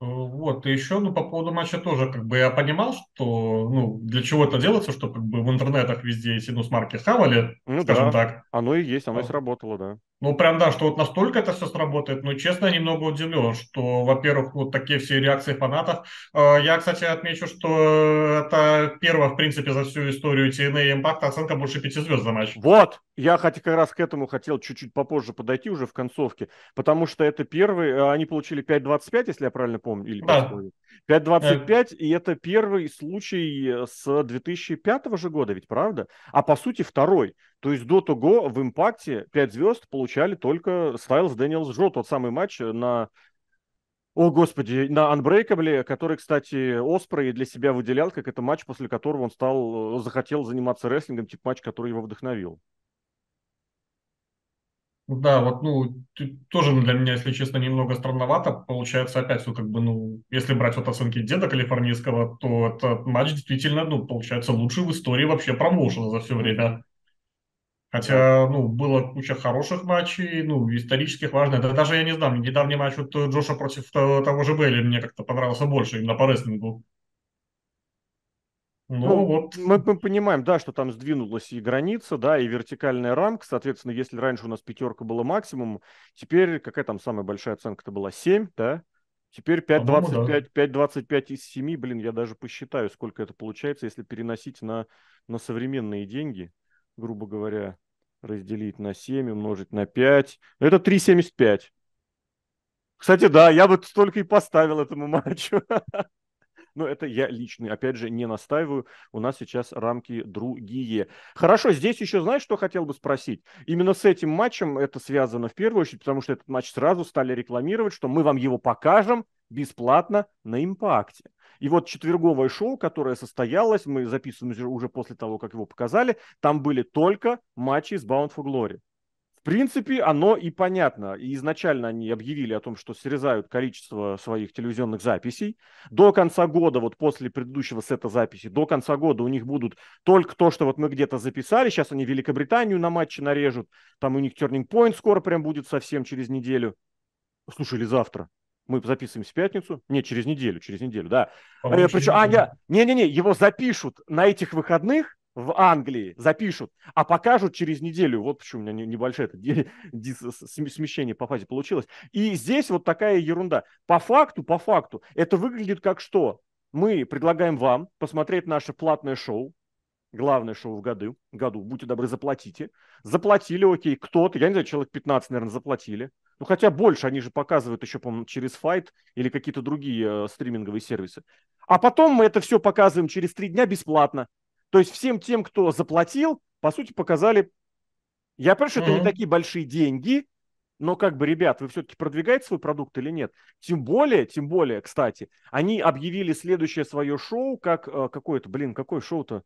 Э, вот, и еще, ну, по поводу матча тоже, как бы, я понимал, что, ну, для чего это делается, что, как бы, в интернетах везде эти, ну, смарки хавали, ну, скажем да. так. оно и есть, оно ну, и а. сработало, да. Ну, прям, да, что вот настолько это все сработает, Ну честно, я немного удивлен, что, во-первых, вот такие все реакции фанатов. Э, я, кстати, отмечу, что это первая, в принципе, за всю историю TNA и Impact оценка больше пяти звезд за матч. Вот, я хоть, как раз к этому хотел чуть-чуть попозже подойти уже в концовке, потому что это первый, э, они получили 5.25, если я правильно помню, или да. 5.25, да. и это первый случай э, с 2005 же года, ведь правда? А по сути второй. То есть до того в импакте 5 звезд получали только Стайлз Дэниелс Джо, тот самый матч э, на о, господи, на Unbreakable, который, кстати, Оспрей для себя выделял, как это матч, после которого он стал, захотел заниматься рестлингом, тип матч, который его вдохновил. Ну да, вот, ну, тоже для меня, если честно, немного странновато. Получается, опять, ну, как бы, ну, если брать вот оценки деда калифорнийского, то этот матч действительно, ну, получается, лучший в истории вообще промоушена за все время. Хотя, ну, было куча хороших матчей, ну, исторических, важных. Да даже, я не знаю, недавний матч вот э, Джоша против э, того же Белли мне как-то понравился больше, именно по рестлингу. Ну, ну, вот. мы, мы понимаем, да, что там сдвинулась и граница, да, и вертикальная рамка. Соответственно, если раньше у нас пятерка была максимум, теперь какая там самая большая оценка-то была? 7, да? Теперь 5.25, 5.25 из 7, блин, я даже посчитаю, сколько это получается, если переносить на, на современные деньги, грубо говоря, разделить на 7, умножить на 5. Ну, это 3.75. Кстати, да, я бы столько и поставил этому матчу. Но это я личный, опять же, не настаиваю. У нас сейчас рамки другие. Хорошо, здесь еще знаешь, что хотел бы спросить? Именно с этим матчем это связано в первую очередь, потому что этот матч сразу стали рекламировать, что мы вам его покажем бесплатно на импакте. И вот четверговое шоу, которое состоялось, мы записываем уже после того, как его показали, там были только матчи с Bound for Glory принципе, оно и понятно. И изначально они объявили о том, что срезают количество своих телевизионных записей. До конца года, вот после предыдущего сета записи до конца года у них будут только то, что вот мы где-то записали. Сейчас они Великобританию на матче нарежут. Там у них Turning Point скоро прям будет совсем через неделю. Слушай, или завтра. Мы записываемся в пятницу. Не, через неделю, через неделю, да. Э, а я Причем, а, я? не-не-не, его запишут на этих выходных, в Англии запишут, а покажут через неделю. Вот почему у меня небольшое это смещение по фазе получилось. И здесь вот такая ерунда. По факту, по факту, это выглядит как что? Мы предлагаем вам посмотреть наше платное шоу, главное шоу в году, году, будьте добры, заплатите. Заплатили, окей, кто-то, я не знаю, человек 15, наверное, заплатили. Ну, хотя больше, они же показывают еще, по-моему, через Fight или какие-то другие э, стриминговые сервисы. А потом мы это все показываем через три дня бесплатно. То есть всем тем, кто заплатил, по сути, показали... Я понимаю, что mm-hmm. это не такие большие деньги, но как бы, ребят, вы все-таки продвигаете свой продукт или нет? Тем более, тем более, кстати, они объявили следующее свое шоу как э, какое-то, блин, какое шоу-то?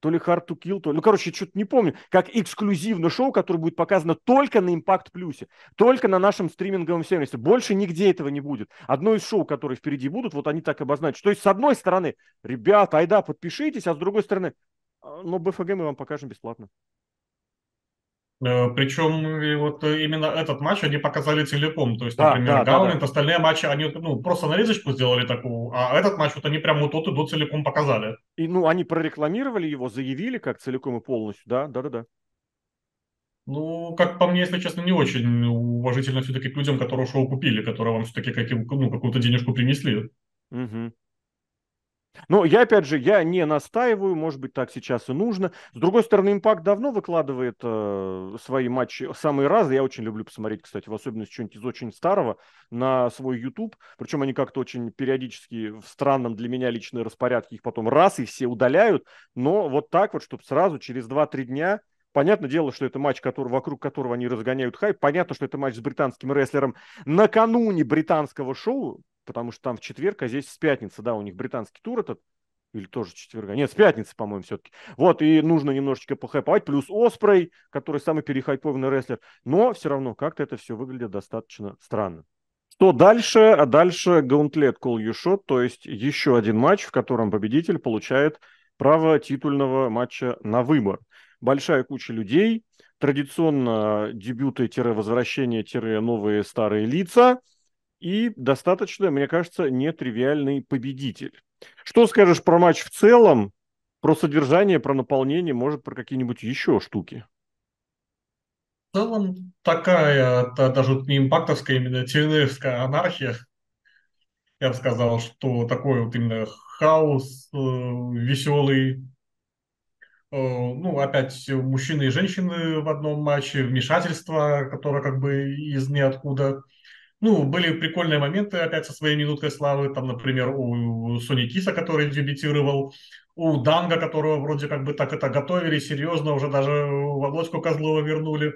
то ли Hard to Kill, то ли... Ну, короче, что-то не помню. Как эксклюзивное шоу, которое будет показано только на Impact Плюсе, только на нашем стриминговом сервисе. Больше нигде этого не будет. Одно из шоу, которые впереди будут, вот они так обозначат. То есть, с одной стороны, ребята, айда, подпишитесь, а с другой стороны, а, но БФГ мы вам покажем бесплатно. Э, Причем вот э, именно этот матч они показали целиком. То есть, например, да, Гаулинг, да, да. остальные матчи они ну, просто нарезочку сделали такую, а этот матч вот они прям вот тот и до целиком показали. И, ну, они прорекламировали его, заявили как целиком и полностью, да, да-да-да. Ну, как по мне, если честно, не очень уважительно все-таки к людям, которые шоу купили, которые вам все-таки каким, ну, какую-то денежку принесли. Угу. Но я, опять же, я не настаиваю, может быть, так сейчас и нужно. С другой стороны, «Импакт» давно выкладывает э, свои матчи самые разные. Я очень люблю посмотреть, кстати, в особенности что-нибудь из очень старого на свой YouTube. Причем они как-то очень периодически в странном для меня личном распорядке их потом раз и все удаляют. Но вот так вот, чтобы сразу через 2-3 дня Понятное дело, что это матч, который, вокруг которого они разгоняют хайп. Понятно, что это матч с британским рестлером накануне британского шоу потому что там в четверг, а здесь с пятницы, да, у них британский тур этот, или тоже четверга. Нет, с пятницы, по-моему, все-таки. Вот, и нужно немножечко похайповать. Плюс Оспрей, который самый перехайпованный рестлер. Но все равно как-то это все выглядит достаточно странно. Что дальше? А дальше Гаунтлет Call You то есть еще один матч, в котором победитель получает право титульного матча на выбор. Большая куча людей, традиционно дебюты-возвращения-новые старые лица – и достаточно, мне кажется, нетривиальный победитель. Что скажешь про матч в целом, про содержание, про наполнение, может, про какие-нибудь еще штуки? В целом такая, та, даже не импактовская, именно тюнерская анархия. Я бы сказал, что такой вот именно хаос э, веселый. Э, ну, опять мужчины и женщины в одном матче, вмешательство, которое как бы из ниоткуда. Ну, были прикольные моменты опять со своей минуткой славы. Там, например, у Сони Киса, который дебютировал, у Данга, которого вроде как бы так это готовили серьезно, уже даже Володьку Козлова вернули.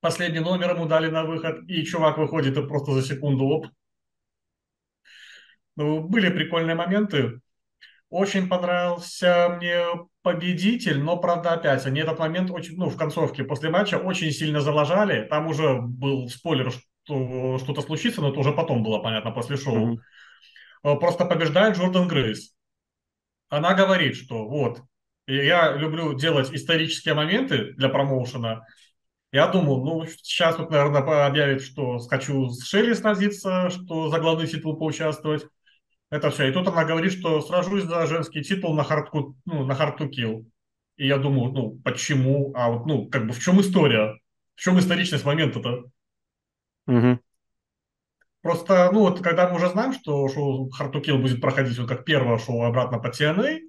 Последний номер ему дали на выход, и чувак выходит и просто за секунду лоб. Ну, были прикольные моменты. Очень понравился мне победитель, но, правда, опять, они этот момент очень, ну, в концовке после матча очень сильно залажали. Там уже был спойлер, что э, что-то случится, но это уже потом было понятно, после шоу. Mm-hmm. Просто побеждает Джордан Грейс. Она говорит, что вот, я люблю делать исторические моменты для промоушена. Я думал, ну, сейчас вот, наверное, объявит, что хочу с Шерри сразиться, что за главный титул поучаствовать. Это все. И тут она говорит, что сражусь за женский титул на hard, ну, на hard to kill. И я думаю, ну, почему? А вот, ну, как бы в чем история? В чем историчность момента-то? Угу. Просто, ну, вот когда мы уже знаем, что шоу Хартукил будет проходить вот как первое шоу обратно по TNA,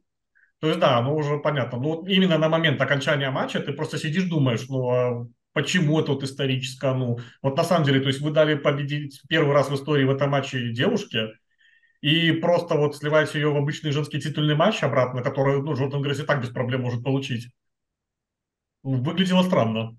то есть, да, ну, уже понятно. Ну, вот именно на момент окончания матча ты просто сидишь, думаешь, ну, а почему это вот историческое, ну, вот на самом деле, то есть вы дали победить первый раз в истории в этом матче девушке, и просто вот сливать ее в обычный женский титульный матч обратно, который, ну, Джордан Грейс и так без проблем может получить. Выглядело странно.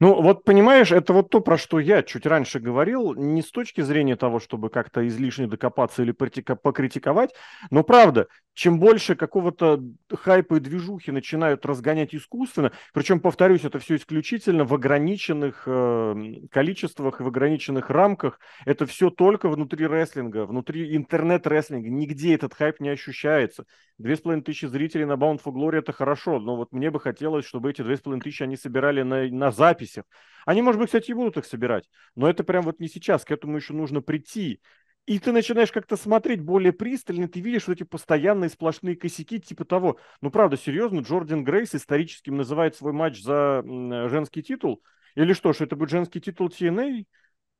Ну, вот понимаешь, это вот то, про что я чуть раньше говорил, не с точки зрения того, чтобы как-то излишне докопаться или покритиковать, но правда, чем больше какого-то хайпа и движухи начинают разгонять искусственно, причем, повторюсь, это все исключительно в ограниченных э, количествах и в ограниченных рамках, это все только внутри рестлинга, внутри интернет-рестлинга, нигде этот хайп не ощущается. Две с половиной тысячи зрителей на Bound for Glory – это хорошо, но вот мне бы хотелось, чтобы эти две с половиной тысячи они собирали на, на записях. Они, может быть, кстати, и будут их собирать, но это прям вот не сейчас, к этому еще нужно прийти. И ты начинаешь как-то смотреть более пристально, ты видишь вот эти постоянные сплошные косяки типа того. Ну, правда, серьезно, Джордан Грейс историческим называет свой матч за э, женский титул? Или что, что это будет женский титул TNA?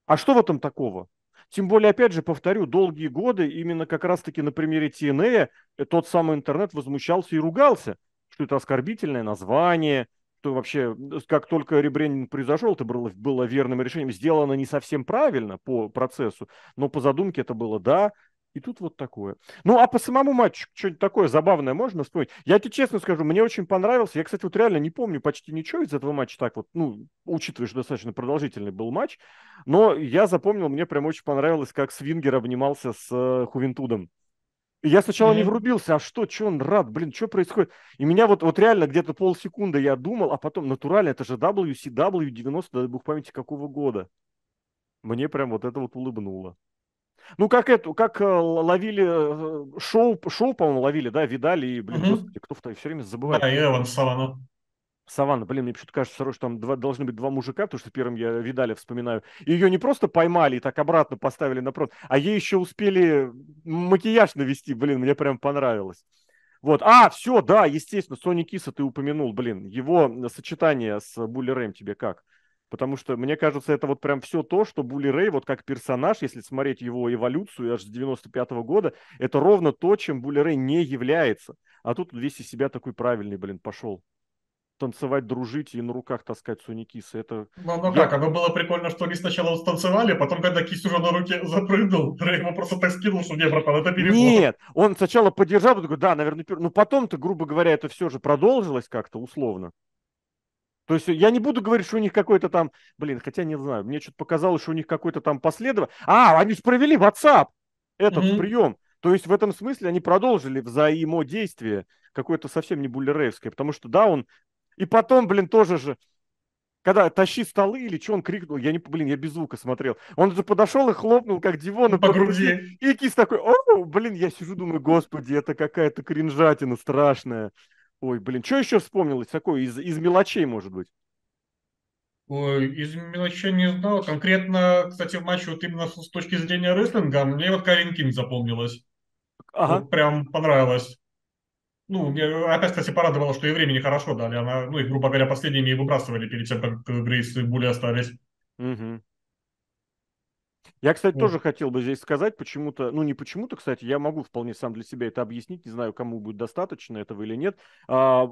А что в этом такого? Тем более, опять же, повторю, долгие годы именно как раз-таки на примере TNA тот самый интернет возмущался и ругался, что это оскорбительное название – то вообще, как только ребрендинг произошел, это было, было верным решением. Сделано не совсем правильно по процессу, но по задумке это было да, и тут вот такое. Ну, а по самому матчу что-нибудь такое забавное можно вспомнить? Я тебе честно скажу, мне очень понравился. Я, кстати, вот реально не помню почти ничего из этого матча. Так вот, ну, учитывая, что достаточно продолжительный был матч. Но я запомнил, мне прям очень понравилось, как Свингер обнимался с э, Хувентудом. Я сначала не врубился, а что, что он рад, блин, что происходит? И меня вот, вот реально где-то полсекунды я думал, а потом натурально, это же WCW 90, дай бог памяти, какого года. Мне прям вот это вот улыбнуло. Ну, как эту, как э, ловили э, шоу, шоу, по-моему, ловили, да, видали, и, блин, mm-hmm. господи, кто в то все время забывает. Да, Эван Саланов. Саванна, блин, мне почему-то кажется, что там два, должны быть два мужика, потому что первым я Видали вспоминаю. Ее не просто поймали и так обратно поставили на прод, а ей еще успели макияж навести, блин, мне прям понравилось. Вот, а, все, да, естественно, Сони Киса ты упомянул, блин, его сочетание с Буллерем тебе как? Потому что, мне кажется, это вот прям все то, что Були Рэй, вот как персонаж, если смотреть его эволюцию аж с 95 -го года, это ровно то, чем Були Рэй не является. А тут весь из себя такой правильный, блин, пошел танцевать, дружить и на руках таскать Суникиса. Это... Ну, ну как, оно а было прикольно, что они сначала станцевали, а потом, когда Кис уже на руке запрыгнул, его просто так скинул, что не, братан, это перебор. Нет, он сначала подержал, такой, да, наверное, пер... но ну, потом-то, грубо говоря, это все же продолжилось как-то условно. То есть я не буду говорить, что у них какой-то там, блин, хотя не знаю, мне что-то показалось, что у них какой-то там последователь. А, они же провели WhatsApp этот mm-hmm. прием. То есть в этом смысле они продолжили взаимодействие какое-то совсем не буллереевское, потому что, да, он и потом, блин, тоже же, когда тащи столы или что он крикнул, я не, блин, я без звука смотрел. Он же подошел и хлопнул, как Дивона ну, по, по груди. груди. И кис такой, о, блин, я сижу, думаю, господи, это какая-то кринжатина страшная. Ой, блин, что еще вспомнилось такое из, из мелочей, может быть? Ой, из мелочей не знал. Конкретно, кстати, в матче вот именно с, точки зрения рестлинга, мне вот Карин Ким запомнилась. Ага. Вот прям понравилось ну, опять, кстати, порадовало, что и времени хорошо дали. Она, ну, и, грубо говоря, последними и выбрасывали перед тем, как э, Грейс и Були остались. Угу. Я, кстати, вот. тоже хотел бы здесь сказать почему-то, ну не почему-то, кстати, я могу вполне сам для себя это объяснить, не знаю, кому будет достаточно этого или нет. А,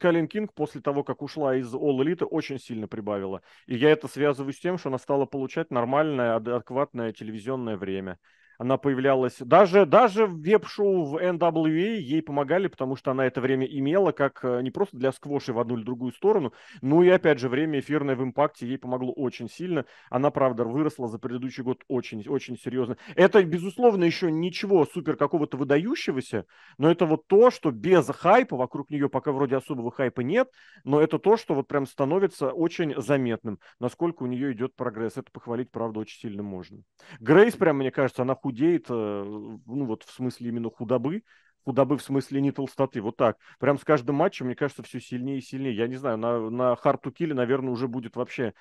Калин Кинг после того, как ушла из All Elite, очень сильно прибавила. И я это связываю с тем, что она стала получать нормальное, адекватное телевизионное время она появлялась. Даже, даже в веб-шоу в NWA э ей помогали, потому что она это время имела, как э, не просто для сквоши в одну или другую сторону, но и, опять же, время эфирное в «Импакте» ей помогло очень сильно. Она, правда, выросла за предыдущий год очень, очень серьезно. Это, безусловно, еще ничего супер какого-то выдающегося, но это вот то, что без хайпа, вокруг нее пока вроде особого хайпа нет, но это то, что вот прям становится очень заметным, насколько у нее идет прогресс. Это похвалить, правда, очень сильно можно. Грейс прям, мне кажется, она худеет, э, ну вот в смысле именно худобы, худобы в смысле не толстоты, вот так. Прям с каждым матчем, мне кажется, все сильнее и сильнее. Я не знаю, на, на Харту Киле, наверное, уже будет вообще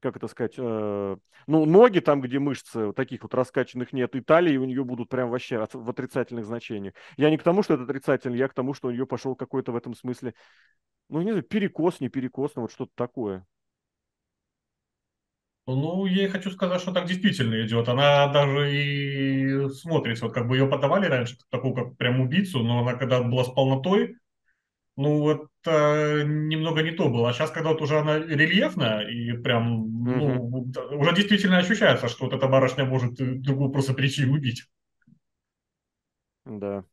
как это сказать, э, ну, ноги там, где мышцы таких вот раскачанных нет, и талии у нее будут прям вообще от, в отрицательных значениях. Я не к тому, что это отрицательно, я к тому, что у нее пошел какой-то в этом смысле, ну, не знаю, перекос, не перекос, ну, вот что-то такое. Ну, я хочу сказать, что так действительно идет. Она даже и смотрится, вот как бы ее подавали раньше, такую как прям убийцу, но она когда была с полнотой, ну, это немного не то было. А сейчас, когда вот уже она рельефная и прям, ну, mm уже действительно ощущается, что вот эта барышня может другую просто прийти и убить. Да.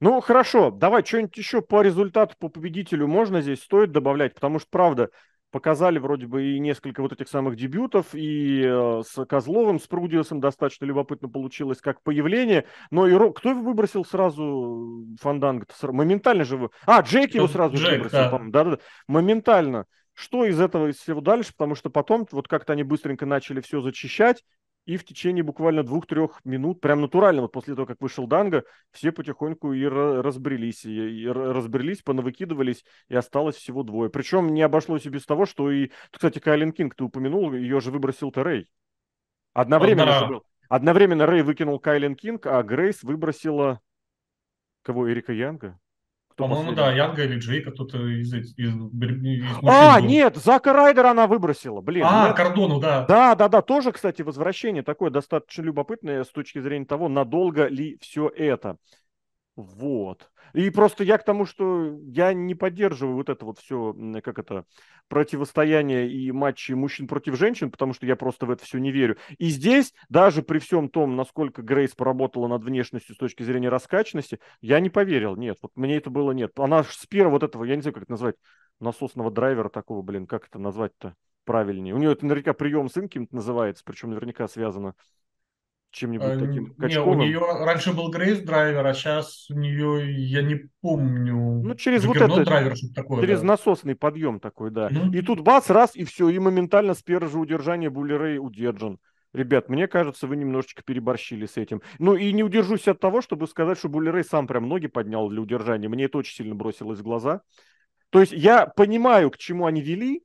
Ну, хорошо, давай что-нибудь еще по результату, по победителю можно здесь стоит добавлять, потому что, правда, показали вроде бы и несколько вот этих самых дебютов, и э, с Козловым, с Прудиусом достаточно любопытно получилось как появление, но и Рок... кто выбросил сразу э, фанданг Моментально же... Вы... А, Джек его сразу Джек, выбросил, да. по-моему, да-да-да, моментально. Что из этого из всего дальше, потому что потом вот как-то они быстренько начали все зачищать, и в течение буквально двух-трех минут, прям натурально, вот после того, как вышел Данга, все потихоньку и разбрелись, и разбрелись, понавыкидывались, и осталось всего двое. Причем не обошлось и без того, что и, кстати, Кайлен Кинг, ты упомянул, ее же выбросил Терей. Одновременно же был. Одновременно Рэй выкинул Кайлен Кинг, а Грейс выбросила... Кого? Эрика Янга? По-моему, да, Янга или Джейка кто-то э, из, из, из, А, был. нет, Зака Райдера она выбросила, блин. А, нет. Кардону, да. Да, да, да, тоже, кстати, возвращение такое достаточно любопытное с точки зрения того, надолго ли все это. Вот. И просто я к тому, что я не поддерживаю вот это вот все, как это, противостояние и матчи мужчин против женщин, потому что я просто в это все не верю. И здесь, даже при всем том, насколько Грейс поработала над внешностью с точки зрения раскачанности, я не поверил, нет, вот мне это было нет. Она с первого вот этого, я не знаю, как это назвать, насосного драйвера такого, блин, как это назвать-то правильнее. У нее это наверняка прием сын кем-то называется, причем наверняка связано чем-нибудь эм, таким качковым. Не, у нее раньше был Грейс Драйвер, а сейчас у нее, я не помню, ну, через вот это, драйвер, что такое. Через да. насосный подъем такой, да. Mm-hmm. И тут бац, раз, и все, и моментально с первого же удержания Булерей удержан. Ребят, мне кажется, вы немножечко переборщили с этим. Ну и не удержусь от того, чтобы сказать, что Булерей сам прям ноги поднял для удержания. Мне это очень сильно бросилось в глаза. То есть я понимаю, к чему они вели,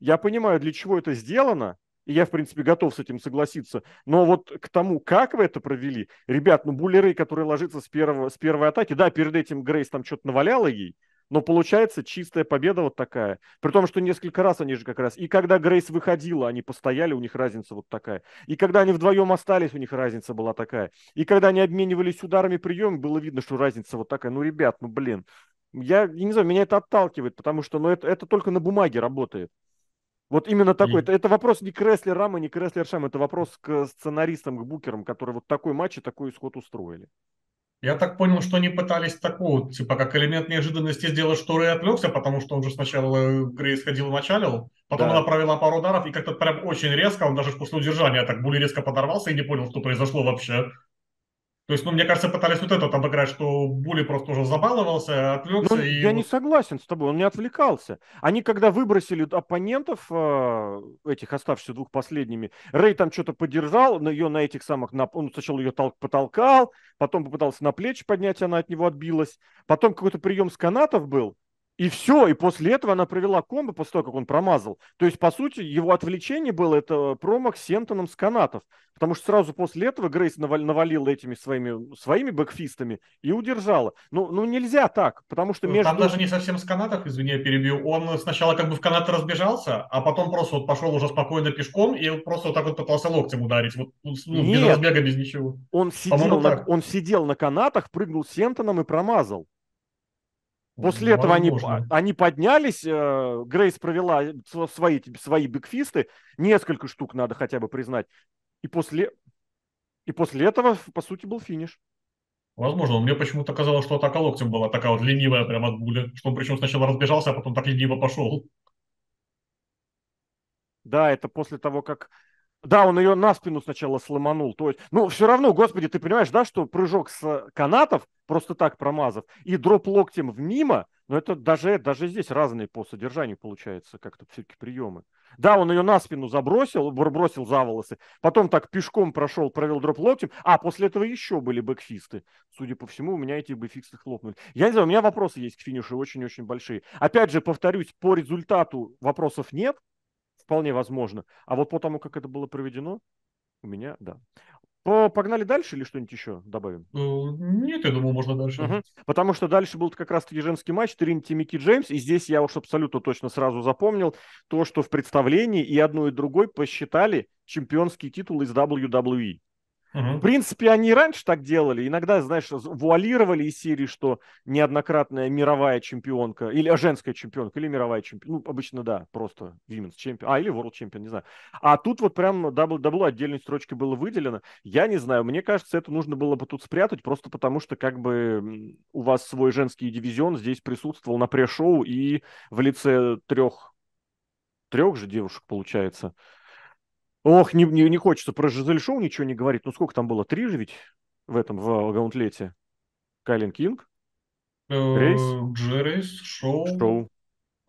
я понимаю, для чего это сделано, и я, в принципе, готов с этим согласиться. Но вот к тому, как вы это провели, ребят, ну, Буллерей, который ложится с, первого, с первой атаки, да, перед этим Грейс там что-то наваляла ей, но получается чистая победа вот такая. При том, что несколько раз они же как раз... И когда Грейс выходила, они постояли, у них разница вот такая. И когда они вдвоем остались, у них разница была такая. И когда они обменивались ударами прием, было видно, что разница вот такая. Ну, ребят, ну, блин. Я, я не знаю, меня это отталкивает, потому что ну, это, это только на бумаге работает. Вот именно такой. И... Это, это вопрос не к рестлерам и не к рестлершам, это вопрос к сценаристам, к букерам, которые вот такой матч и такой исход устроили. Я так понял, что они пытались такого, типа, как элемент неожиданности сделать, что Рэй отвлекся, потому что он же сначала э, Грейс ходил и мочалил, потом да. она провела пару ударов, и как-то прям очень резко, он даже после удержания так более резко подорвался и не понял, что произошло вообще. То есть, ну, мне кажется, пытались вот этот обыграть, что Були просто уже забаловался, отвлекся. Ну, и... Я не согласен с тобой, он не отвлекался. Они когда выбросили оппонентов, э, этих оставшихся двух последними, Рэй там что-то подержал, но ее на этих самых, на... он сначала ее тол... потолкал, потом попытался на плечи поднять, она от него отбилась. Потом какой-то прием с канатов был, и все, и после этого она провела комбо после того, как он промазал. То есть, по сути, его отвлечение было это промок с Сентоном с канатов. Потому что сразу после этого Грейс навал, навалила этими своими, своими бэкфистами и удержала. Ну, ну нельзя так, потому что э, между... Там даже не совсем с канатов, извини, я перебью. Он сначала как бы в канаты разбежался, а потом просто вот пошел уже спокойно пешком и просто вот так вот пытался локтем ударить. Вот, ну, ну Нет, без разбега, без ничего. Он сидел, на, он сидел на канатах, прыгнул Сентоном и промазал. После этого они, они поднялись, э, Грейс провела свои, свои бэкфисты, несколько штук надо хотя бы признать. И после, и после этого, по сути, был финиш. Возможно, мне почему-то казалось, что атака локтем была такая вот ленивая прям от Буля, что он причем сначала разбежался, а потом так лениво пошел. Да, это после того, как... Да, он ее на спину сначала сломанул. То есть, ну, все равно, господи, ты понимаешь, да, что прыжок с канатов – просто так промазав, и дроп локтем в мимо, но это даже, даже здесь разные по содержанию получается как-то все-таки приемы. Да, он ее на спину забросил, бросил за волосы, потом так пешком прошел, провел дроп локтем, а после этого еще были бэкфисты. Судя по всему, у меня эти бэкфисты хлопнули. Я не знаю, у меня вопросы есть к финишу очень-очень большие. Опять же, повторюсь, по результату вопросов нет, вполне возможно, а вот по тому, как это было проведено, у меня, да погнали дальше или что-нибудь еще добавим? Э, нет, я думаю, можно дальше. Угу. Потому что дальше был как раз-таки женский матч Тринити Микки Джеймс, и здесь я уж абсолютно точно сразу запомнил то, что в представлении и одно и другой посчитали чемпионский титул из WWE. Угу. В принципе, они и раньше так делали. Иногда, знаешь, вуалировали из серии, что неоднократная мировая чемпионка, или женская чемпионка, или мировая чемпионка. Ну, обычно, да, просто Women's champion а, или World champion, не знаю. А тут вот прям WWE отдельной строчкой было выделено. Я не знаю, мне кажется, это нужно было бы тут спрятать, просто потому что как бы у вас свой женский дивизион здесь присутствовал на пресс-шоу и в лице трех трех же девушек, получается, Ох, не, не, не хочется про Жизель Шоу ничего не говорить. Ну, сколько там было? Три же ведь в этом, в гаунтлете? Кайлен Кинг? Э, Рейс? Джерейс, Шоу. Шоу.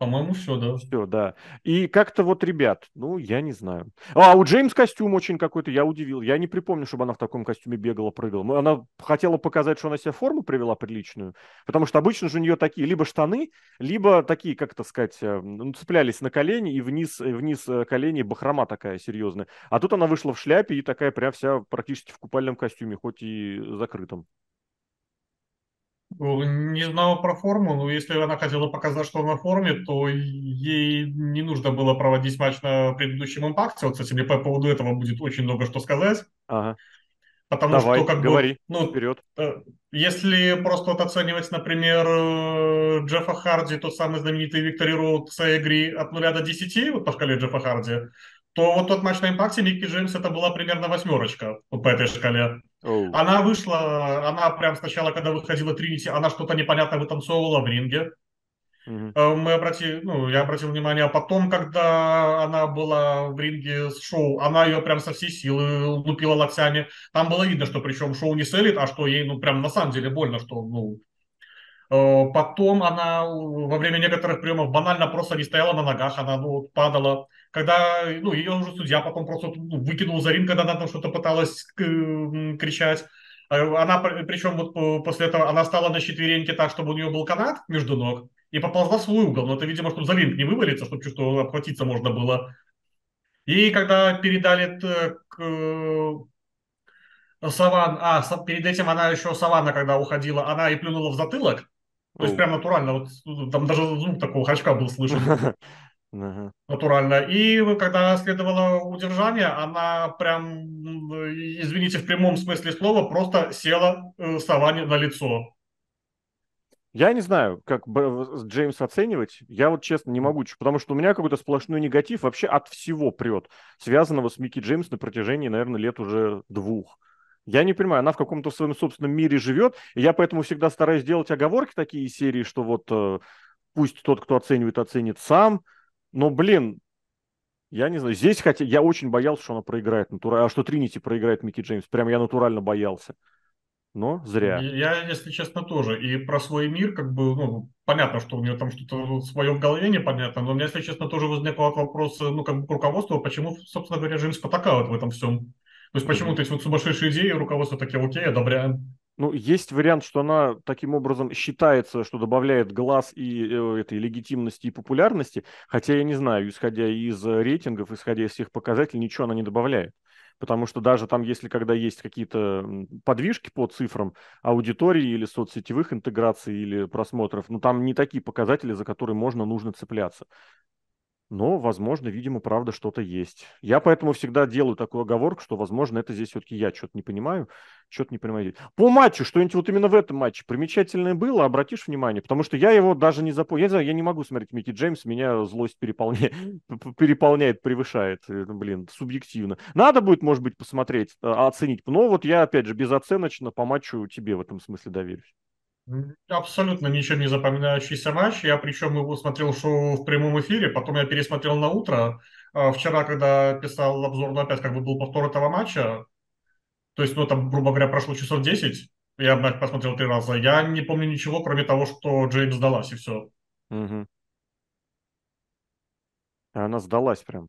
По-моему, все, да. Все, да. И как-то вот, ребят, ну, я не знаю. А у Джеймс костюм очень какой-то, я удивил. Я не припомню, чтобы она в таком костюме бегала, прыгала. Но она хотела показать, что она себе форму привела приличную, потому что обычно же у нее такие либо штаны, либо такие, как так сказать, э, ну, цеплялись на колени, и вниз, э, вниз э, колени бахрома такая серьезная. А тут она вышла в шляпе и такая прям вся практически в купальном костюме, хоть и закрытом. Не знала про форму, но если она хотела показать, что она в форме, то ей не нужно было проводить матч на предыдущем импакте. Вот, кстати, мне по поводу этого будет очень много что сказать. Ага. Потому Давай, что, как говори, бы, ну, вперед. Э, если просто вот оценивать, например, э, Джеффа Харди, тот самый знаменитый Виктори Роуд с игры от 0 до 10, вот по шкале Джеффа Харди, то вот тот матч на импакте Микки Джеймс это была примерно восьмерочка вот по этой шкале. Oh. Она вышла, она прям сначала, когда выходила Тринити, она что-то непонятно вытанцовывала в ринге. Mm-hmm. Мы обратили, ну, я обратил внимание, а потом, когда она была в ринге с шоу, она ее прям со всей силы лупила локтями. Там было видно, что причем шоу не селит, а что ей, ну, прям на самом деле больно, что, ну... Э, потом она во время некоторых приемов банально просто не стояла на ногах, она, ну, падала когда, ну, ее уже судья потом просто ну, выкинул за ринг, когда она там что-то пыталась э, кричать. А, она, причем вот э, после этого, она стала на четвереньке так, чтобы у нее был канат между ног, и поползла в свой угол. Но это, видимо, чтобы за ринг не вывалиться, чтобы чувство обхватиться можно было. И когда передали к э, Саван, а перед этим она еще Савана, когда уходила, она и плюнула в затылок. То есть прям натурально, вот ну, там даже звук такого хачка был слышен. Ага. Натурально. И когда следовало удержание, она прям, извините, в прямом смысле слова, просто села э, Саване на лицо. Я не знаю, как Джеймс оценивать. Я вот честно не могу, потому что у меня какой-то сплошной негатив вообще от всего прет, связанного с Микки Джеймс на протяжении, наверное, лет уже двух. Я не понимаю, она в каком-то своем собственном мире живет, и я поэтому всегда стараюсь делать оговорки такие из серии, что вот э, пусть тот, кто оценивает, оценит сам, но, блин, я не знаю, здесь хотя я очень боялся, что она проиграет, натура... а что Тринити проиграет Микки Джеймс. Прям я натурально боялся. Но зря. Я, если честно, тоже. И про свой мир, как бы, ну, понятно, что у нее там что-то свое в голове непонятно, но у меня, если честно, тоже возникал вопрос, ну, как бы, к руководству, почему, собственно говоря, Джеймс потакал вот в этом всем. То есть почему-то mm эти вот сумасшедшие идеи руководство такие, окей, одобряем. Ну, есть вариант, что она таким образом считается, что добавляет глаз и э, этой легитимности и популярности, хотя я не знаю, исходя из э, рейтингов, исходя из всех показателей, ничего она не добавляет. Потому что даже там, если когда есть какие-то подвижки по цифрам аудитории или соцсетевых интеграций или просмотров, ну там не такие показатели, за которые можно, нужно цепляться но, возможно, видимо, правда что-то есть. Я поэтому всегда делаю такую оговорку, что, возможно, это здесь все-таки я что-то не понимаю, что-то не понимаю. По матчу, что-нибудь вот именно в этом матче примечательное было, обратишь внимание, потому что я его даже не запомнил. Я не знаю, я не могу смотреть Микки Джеймс, меня злость переполняет, переполняет превышает, э, блин, субъективно. Надо будет, может быть, посмотреть, а, оценить. Но вот я, опять же, безоценочно по матчу тебе в этом смысле доверюсь. Абсолютно ничего не запоминающийся матч. Я причем его смотрел шоу в прямом эфире, потом я пересмотрел на утро. А, вчера, когда писал обзор, ну, опять как бы был повтор этого матча, то есть, ну, там, грубо говоря, прошло часов 10, я блядь, посмотрел три раза. Я не помню ничего, кроме того, что Джеймс сдалась, и все. Угу. А она сдалась прям.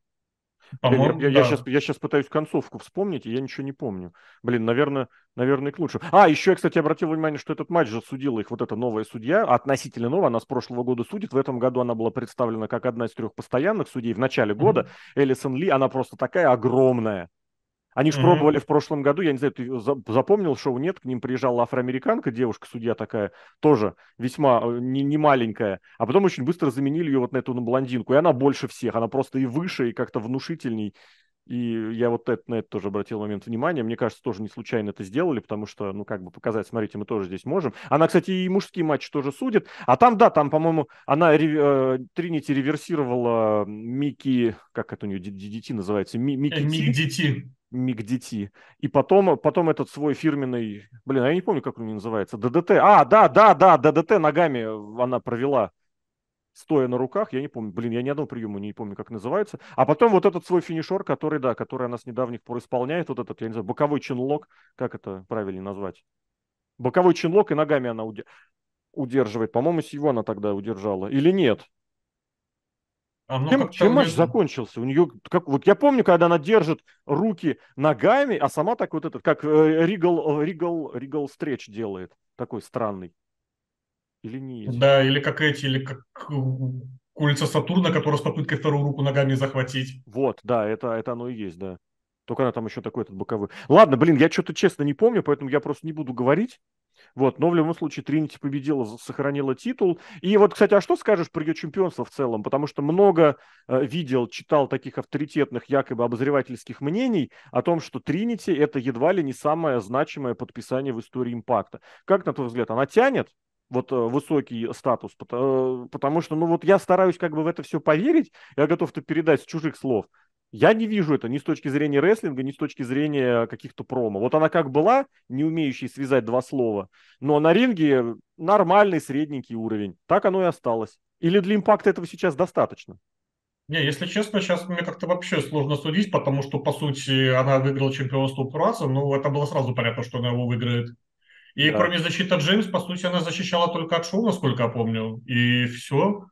По-моему, я, я, да. я, сейчас, я сейчас пытаюсь концовку вспомнить, и я ничего не помню. Блин, наверное, наверное, к лучшему. А, еще я, кстати, обратил внимание, что этот матч же их вот эта новая судья, относительно новая, она с прошлого года судит. В этом году она была представлена как одна из трех постоянных судей в начале года. Mm-hmm. Элисон Ли, она просто такая огромная они же mm-hmm. пробовали в прошлом году, я не знаю, ты запомнил шоу, нет, к ним приезжала афроамериканка, девушка-судья такая, тоже весьма не, не маленькая, а потом очень быстро заменили ее вот на эту на блондинку, и она больше всех, она просто и выше, и как-то внушительней, и я вот это, на это тоже обратил момент внимания. Мне кажется, тоже не случайно это сделали, потому что, ну, как бы показать, смотрите, мы тоже здесь можем. Она, кстати, и мужские матчи тоже судит. А там, да, там, по-моему, она э, Тринити реверсировала Микки, как это у нее, DDT называется? Микки Мик Миг dt И потом, потом этот свой фирменный, блин, а я не помню, как он называется, ДДТ. А, да, да, да, ДДТ ногами э, она провела, стоя на руках, я не помню, блин, я ни одного приема не помню, как называется. А потом вот этот свой финишор который, да, который она с недавних пор исполняет, вот этот, я не знаю, боковой чинлок, как это правильно назвать? Боковой чинлок и ногами она удерживает. По-моему, с его она тогда удержала. Или нет? Оно а, ну, чем, чем матч закончился? У нее, как, вот я помню, когда она держит руки ногами, а сама так вот этот, как Ригал, Ригал, Ригал Стреч делает, такой странный. Или не эти? Да, или как эти, или как улица Сатурна, которая с попыткой вторую руку ногами захватить. Вот, да, это, это оно и есть, да. Только она там еще такой этот боковой. Ладно, блин, я что-то честно не помню, поэтому я просто не буду говорить. Вот, но в любом случае Тринити победила, сохранила титул. И вот, кстати, а что скажешь про ее чемпионство в целом? Потому что много э, видел, читал таких авторитетных якобы обозревательских мнений о том, что Тринити это едва ли не самое значимое подписание в истории импакта. Как, на твой взгляд, она тянет? вот э, высокий статус, потому, э, потому что, ну вот я стараюсь как бы в это все поверить, я готов это передать с чужих слов, я не вижу это ни с точки зрения рестлинга, ни с точки зрения каких-то промо. Вот она как была, не умеющей связать два слова, но на ринге нормальный средненький уровень. Так оно и осталось. Или для импакта этого сейчас достаточно? Не, если честно, сейчас мне как-то вообще сложно судить, потому что, по сути, она выиграла чемпионство Кураса, но ну, это было сразу понятно, что она его выиграет. И да. кроме защиты Джеймс, по сути, она защищала только от шоу, насколько я помню. И все.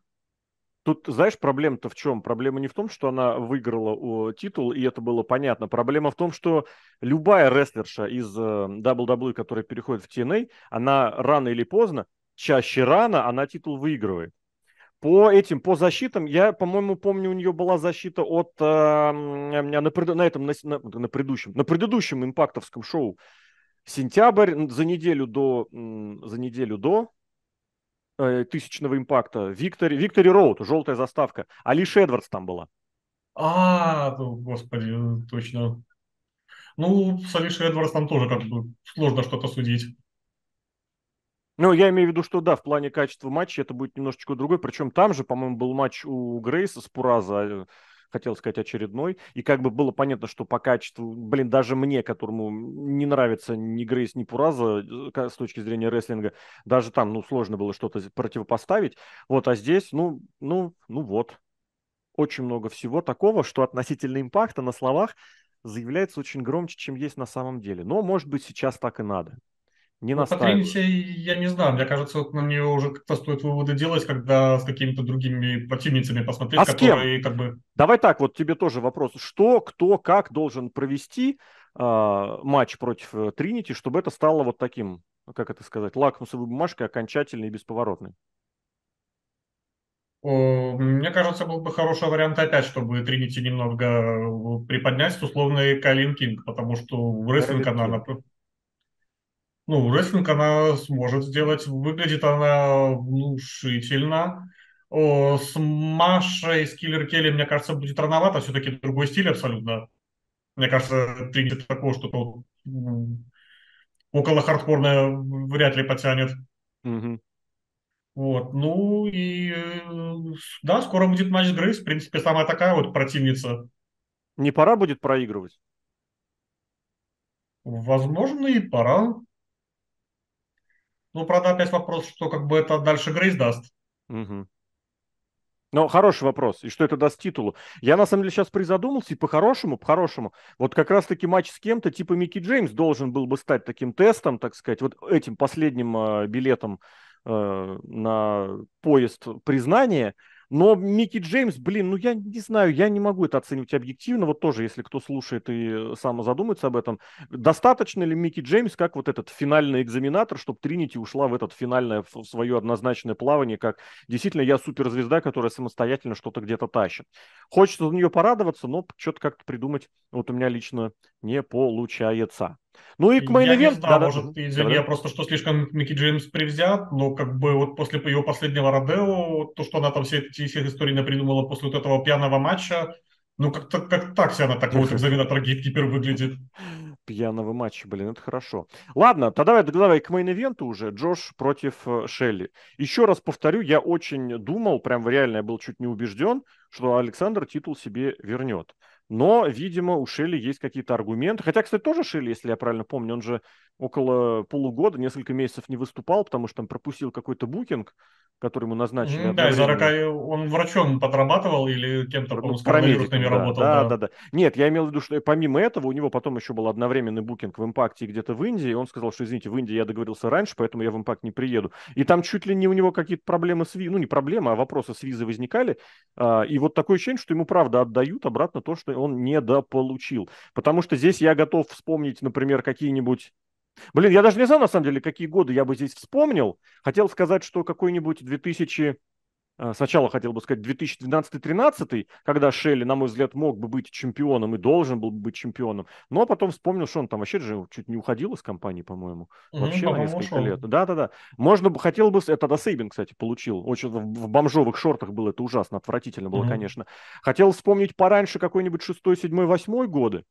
Тут, знаешь, проблема-то в чем? Проблема не в том, что она выиграла о, титул, и это было понятно. Проблема в том, что любая рестлерша из э, WWE, которая переходит в TNA, она рано или поздно, чаще рано, она титул выигрывает. По этим, по защитам, я, по-моему, помню, у нее была защита от э, на, на этом на, на предыдущем, на предыдущем импактовском шоу сентябрь за неделю до за неделю до Э, тысячного импакта, Виктори, Виктори Роуд, желтая заставка, Алиш Эдвардс там была. А, ну, господи, ну, точно. Ну, с Алишей Эдвардс там тоже как бы сложно что-то судить. Ну, я имею в виду, что да, в плане качества матча это будет немножечко другой. Причем там же, по-моему, был матч у Грейса с Пураза хотел сказать, очередной. И как бы было понятно, что по качеству, блин, даже мне, которому не нравится ни Грейс, ни Пураза э, с точки зрения рестлинга, даже там, ну, сложно было что-то противопоставить. Вот, а здесь, ну, ну, ну вот. Очень много всего такого, что относительно импакта на словах заявляется очень громче, чем есть на самом деле. Но, может быть, сейчас так и надо. Не ну, Патринича, я не знаю, мне кажется, вот на нее уже как-то стоит выводы делать, когда с какими-то другими противницами посмотреть, а которые как бы... Давай так, вот тебе тоже вопрос. Что, кто, как должен провести э, матч против э, Тринити, чтобы это стало вот таким, как это сказать, лакмусовой бумажкой, окончательной и бесповоротной? Мне кажется, был бы хороший вариант опять, чтобы Тринити немного э, приподнять с условной Калин Кинг, потому что в рестлинг она, ну, рестлинг она сможет сделать. Выглядит она внушительно. О, с Машей, с Киллер Келли, мне кажется, будет рановато. Все-таки другой стиль абсолютно. Мне кажется, ты где-то такого что-то около хардкорное вряд ли потянет. Угу. Вот, ну и э, да, скоро будет матч Грейс, в принципе, самая такая вот противница. Не пора будет проигрывать? Возможно, и пора. Ну, правда, опять вопрос, что как бы это дальше Грейс даст. Угу. Ну, хороший вопрос. И что это даст титулу? Я, на самом деле, сейчас призадумался, и по-хорошему, по-хорошему, вот как раз-таки матч с кем-то, типа Микки Джеймс, должен был бы стать таким тестом, так сказать, вот этим последним э, билетом э, на поезд признания, но Микки Джеймс, блин, ну я не знаю, я не могу это оценивать объективно. Вот тоже, если кто слушает и э, сам задумается об этом, достаточно ли Микки Джеймс как вот этот финальный экзаменатор, чтобы Тринити ушла в этот финальное, в свое однозначное плавание, как действительно я суперзвезда, которая самостоятельно что-то где-то тащит. Хочется за нее порадоваться, но что-то как-то придумать вот у меня лично не получается. Ну и к мейн Я не знаю, да, может, да, извини, да. я просто что слишком Микки Джеймс привзят, но как бы вот после его последнего Родео, то, что она там все эти всех историй напридумала после вот этого пьяного матча, ну как-то как так вся она так вот экзаменатор гейткипер выглядит. Пьяного матча, блин, это хорошо. Ладно, тогда давай, давай к мейн-ивенту уже. Джош против э, Шелли. Еще раз повторю, я очень думал, прям реально я был чуть не убежден, что Александр титул себе вернет. Но, видимо, у Шелли есть какие-то аргументы. Хотя, кстати, тоже Шелли, если я правильно помню, он же около полугода, несколько месяцев не выступал, потому что там пропустил какой-то букинг который назначили. Да, из Арака он врачом подрабатывал или кем-то, ну, с коронавирусными да, работал. Да, да, да, да. Нет, я имел в виду, что помимо этого у него потом еще был одновременный букинг в «Импакте» где-то в Индии. Он сказал, что, извините, в Индии я договорился раньше, поэтому я в «Импакт» не приеду. И там чуть ли не у него какие-то проблемы с визой, ну, не проблемы, а вопросы с визой возникали. А, и вот такое ощущение, что ему, правда, отдают обратно то, что он недополучил. Потому что здесь я готов вспомнить, например, какие-нибудь Блин, я даже не знаю, на самом деле, какие годы я бы здесь вспомнил. Хотел сказать, что какой-нибудь 2000... Э, сначала хотел бы сказать 2012-13, когда Шелли, на мой взгляд, мог бы быть чемпионом и должен был бы быть чемпионом. Но потом вспомнил, что он там вообще же чуть не уходил из компании, по-моему. Вообще mm, на несколько ушел. лет. Да-да-да. Можно бы, хотел бы... Это тогда Сейбин, кстати, получил. Очень в бомжовых шортах было это ужасно, отвратительно было, mm-hmm. конечно. Хотел вспомнить пораньше какой-нибудь 6, 7, 8 годы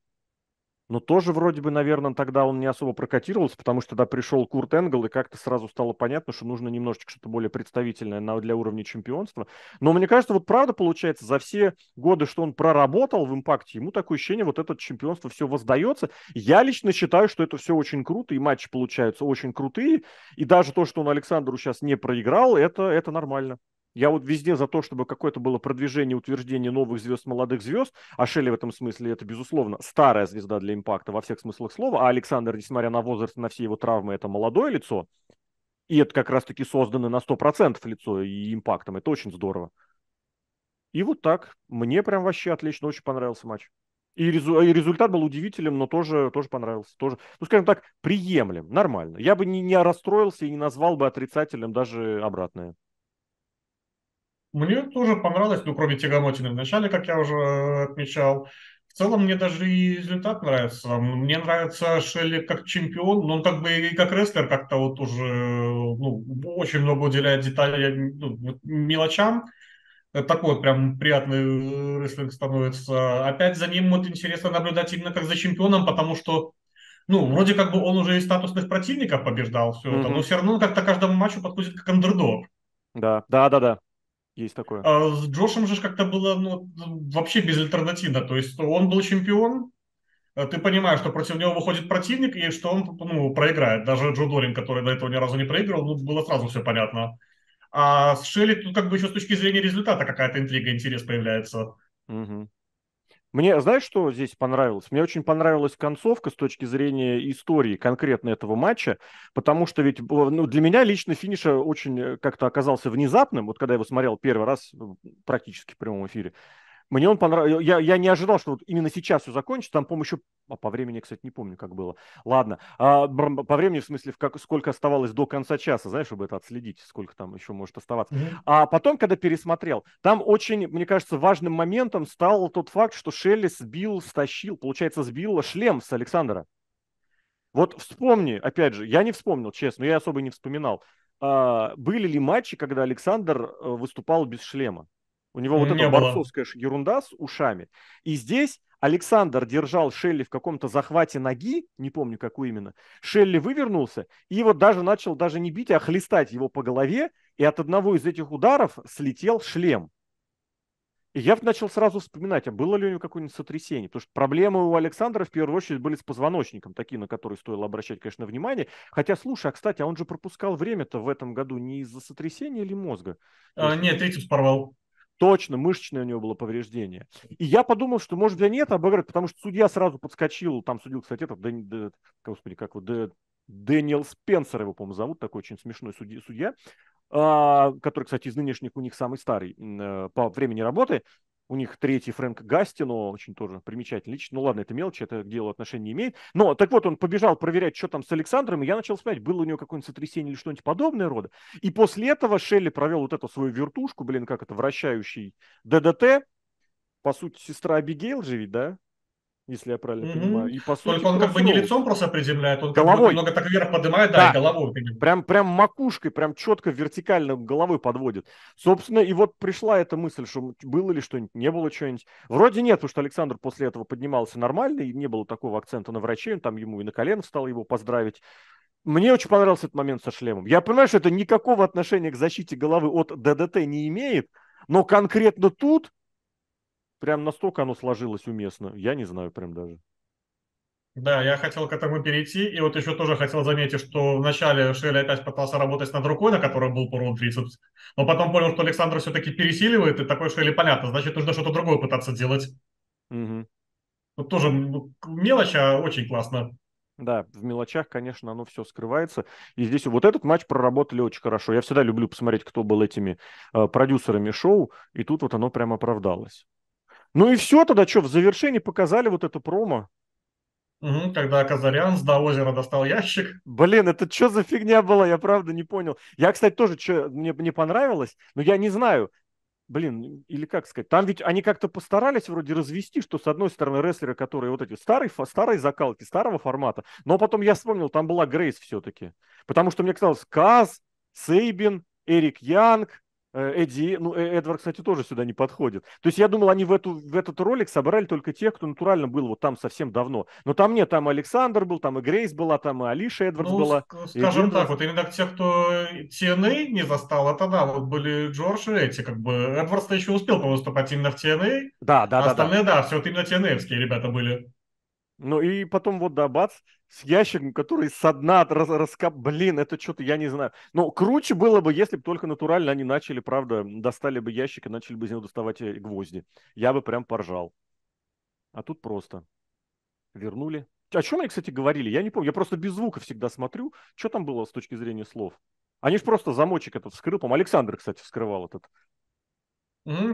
но тоже вроде бы, наверное, тогда он не особо прокатировался, потому что тогда пришел Курт Энгл, и как-то сразу стало понятно, что нужно немножечко что-то более представительное для уровня чемпионства. Но мне кажется, вот правда получается, за все годы, что он проработал в «Импакте», ему такое ощущение, вот это чемпионство все воздается. Я лично считаю, что это все очень круто, и матчи получаются очень крутые, и даже то, что он Александру сейчас не проиграл, это, это нормально. Я вот везде за то, чтобы какое-то было продвижение, утверждение новых звезд, молодых звезд. А Шелли в этом смысле это, безусловно, старая звезда для импакта во всех смыслах слова. А Александр, несмотря на возраст, на все его травмы, это молодое лицо. И это как раз-таки создано на 100% лицо и импактом. Это очень здорово. И вот так. Мне прям вообще отлично, очень понравился матч. И, резу, и результат был удивителен, но тоже, тоже понравился. Тоже, ну, скажем так, приемлем, нормально. Я бы не, не расстроился и не назвал бы отрицателем даже обратное. Мне тоже понравилось, ну, кроме тягомотины в начале, как я уже э, отмечал. В целом мне даже и результат нравится. Мне нравится Шелли как чемпион, но он как бы и как рестлер как-то вот уже э, ну, очень много уделяет деталей, э, ну, мелочам. Такой вот прям приятный рестлинг становится. Опять за ним вот интересно наблюдать именно как за чемпионом, потому что ну, вроде как бы он уже и статусных противников побеждал все mm-hmm. это, но все равно как-то каждому матчу подходит как андердог. Да, да, да, да. Есть такое. А с Джошем же как-то было ну, вообще безальтернативно. То есть он был чемпион, а ты понимаешь, что против него выходит противник и что он ну, проиграет. Даже Джо Дорин, который до этого ни разу не проигрывал, ну, было сразу все понятно. А с Шелли ну, как бы еще с точки зрения результата какая-то интрига, интерес появляется. Угу. Мне, знаешь, что здесь понравилось? Мне очень понравилась концовка с точки зрения истории конкретно этого матча, потому что ведь э, ну, для меня лично финиш э, очень э, как-то оказался внезапным, вот когда я его смотрел первый раз практически в прямом эфире. Мне он понравился. Я, я не ожидал, что вот именно сейчас все закончится. Там, помощью А по времени, кстати, не помню, как было. Ладно. А, по времени, в смысле, в как... сколько оставалось до конца часа, знаешь, чтобы это отследить, сколько там еще может оставаться. Mm-hmm. А потом, когда пересмотрел, там очень, мне кажется, важным моментом стал тот факт, что Шелли сбил, стащил, получается, сбил шлем с Александра. Вот вспомни, опять же, я не вспомнил, честно, я особо не вспоминал. А, были ли матчи, когда Александр э, выступал без шлема? У него вот не эта было. борцовская ерунда с ушами. И здесь Александр держал Шелли в каком-то захвате ноги, не помню, какую именно. Шелли вывернулся и вот даже начал даже не бить, а хлестать его по голове. И от одного из этих ударов слетел шлем. И я начал сразу вспоминать, а было ли у него какое-нибудь сотрясение. Потому что проблемы у Александра в первую очередь были с позвоночником, такие, на которые стоило обращать, конечно, внимание. Хотя, слушай, а, кстати, а он же пропускал время-то в этом году не из-за сотрясения или мозга? А, Если... Нет, третий порвал. Точно, мышечное у него было повреждение. И я подумал, что, может, да нет, обыграть, потому что судья сразу подскочил, там судил, кстати, этот, да, да, господи, как вот, да, Дэниел Спенсер его, по-моему, зовут, такой очень смешной судья, судья а, который, кстати, из нынешних у них самый старый э, по времени работы, у них третий Фрэнк Гастино, очень тоже примечательный лично. Ну ладно, это мелочь, это к делу отношения не имеет. Но так вот, он побежал проверять, что там с Александром, и я начал смотреть, было у него какое-нибудь сотрясение или что-нибудь подобное рода. И после этого Шелли провел вот эту свою вертушку, блин, как это, вращающий ДДТ. По сути, сестра Абигейл же ведь, да? если я правильно mm-hmm. понимаю. И, по сути, Только он как бы не ну, лицом просто приземляет, он головой. немного так вверх поднимает, да, да и головой. Прям, прям макушкой, прям четко вертикально головы подводит. Собственно, и вот пришла эта мысль, что было ли что-нибудь, не было чего-нибудь. Вроде нет, потому что Александр после этого поднимался нормально, и не было такого акцента на врачей, он там ему и на колено встал его поздравить. Мне очень понравился этот момент со шлемом. Я понимаю, что это никакого отношения к защите головы от ДДТ не имеет, но конкретно тут прям настолько оно сложилось уместно, я не знаю прям даже. Да, я хотел к этому перейти, и вот еще тоже хотел заметить, что вначале Шелли опять пытался работать над рукой, на которой был Пурон 30, но потом понял, что Александр все-таки пересиливает, и такой Шелли понятно, значит, нужно что-то другое пытаться делать. Угу. Вот тоже ну, мелочь, а очень классно. Да, в мелочах, конечно, оно все скрывается. И здесь вот этот матч проработали очень хорошо. Я всегда люблю посмотреть, кто был этими э, продюсерами шоу, и тут вот оно прямо оправдалось. Ну и все тогда, что, в завершении показали вот эту промо. Угу, когда Казарян с до озера достал ящик. Блин, это что за фигня была, я правда не понял. Я, кстати, тоже, что мне, мне понравилось, но я не знаю, блин, или как сказать, там ведь они как-то постарались вроде развести, что с одной стороны рестлеры, которые вот эти старые, старые закалки, старого формата, но потом я вспомнил, там была Грейс все-таки, потому что мне казалось, Каз, Сейбин, Эрик Янг, Э, Эдди, ну, э, Эдвард, кстати, тоже сюда не подходит. То есть я думал, они в, эту, в этот ролик собрали только тех, кто натурально был вот там совсем давно. Но там нет, там Александр был, там и Грейс была, там и Алиша Эдвардс ну, была. Скажем Эдвардс. так, вот именно те, кто TNA а не застал, это да, вот были Джордж и эти, как бы, Эдвардс-то еще успел повыступать именно в TNA. А. Да, да, а да. остальные, да, да все вот именно TNA-евские ребята были. Ну и потом вот, да, бац, с ящиком, который со дна раз, раскап... Блин, это что-то, я не знаю. Но круче было бы, если бы только натурально они начали, правда, достали бы ящик и начали бы из него доставать э, гвозди. Я бы прям поржал. А тут просто. Вернули. О чем они, кстати, говорили? Я не помню. Я просто без звука всегда смотрю, что там было с точки зрения слов. Они же просто замочек этот вскрыл. По-моему, Александр, кстати, вскрывал этот.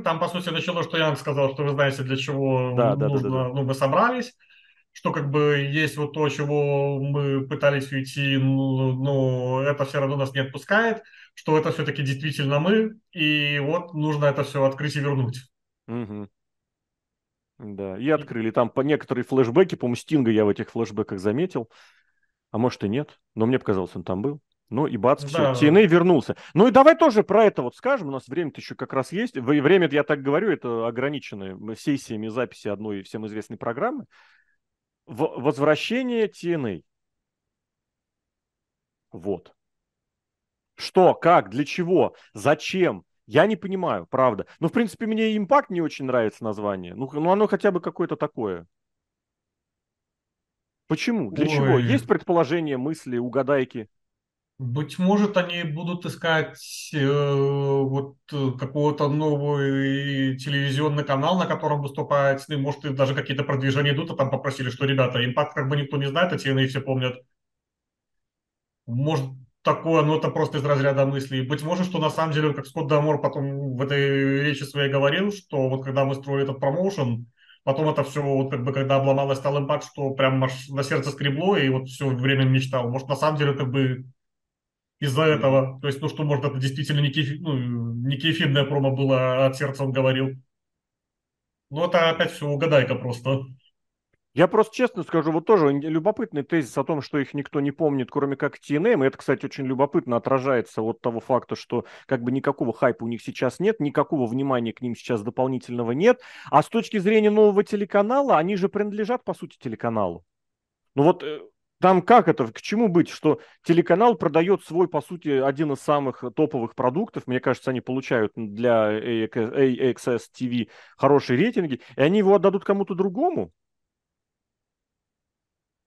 Там, по сути, начало, что я вам сказал, что вы знаете, для чего да, нужно, да, да, да. ну, мы собрались что как бы есть вот то, чего мы пытались уйти, но, это все равно нас не отпускает, что это все-таки действительно мы, и вот нужно это все открыть и вернуть. Угу. Да, и открыли. Там по некоторые флешбеки, по-моему, Стинга я в этих флешбеках заметил, а может и нет, но мне показалось, он там был. Ну и бац, все, да. TNA вернулся. Ну и давай тоже про это вот скажем, у нас время-то еще как раз есть. Время, я так говорю, это ограничено сессиями записи одной всем известной программы в возвращение TNA. Вот. Что, как, для чего, зачем? Я не понимаю, правда. Ну, в принципе, мне импакт не очень нравится название. Ну, ну оно хотя бы какое-то такое. Почему? Для Ой. чего? Есть предположение, мысли, угадайки? Быть может, они будут искать э, вот э, какого то новый телевизионный канал, на котором выступает сны. Может, и даже какие-то продвижения идут, а там попросили, что, ребята, импакт как бы никто не знает, а TNA все помнят. Может, такое, но это просто из разряда мыслей. Быть может, что на самом деле, как Скотт Дамор потом в этой речи своей говорил, что вот когда мы строили этот промоушен, потом это все, вот как бы, когда обломалось, стал импакт, что прям аж на сердце скребло, и вот все время мечтал. Может, на самом деле, как бы, из-за этого. То есть, ну что, может, это действительно не, кеф... ну, не кефирное промо было, а от сердца он говорил. Ну, это опять все угадайка просто. Я просто честно скажу, вот тоже любопытный тезис о том, что их никто не помнит, кроме как TNM. И это, кстати, очень любопытно отражается от того факта, что как бы никакого хайпа у них сейчас нет, никакого внимания к ним сейчас дополнительного нет. А с точки зрения нового телеканала, они же принадлежат, по сути, телеканалу. Ну вот э, там как это, к чему быть, что телеканал продает свой, по сути, один из самых топовых продуктов, мне кажется, они получают для AXS TV хорошие рейтинги, и они его отдадут кому-то другому?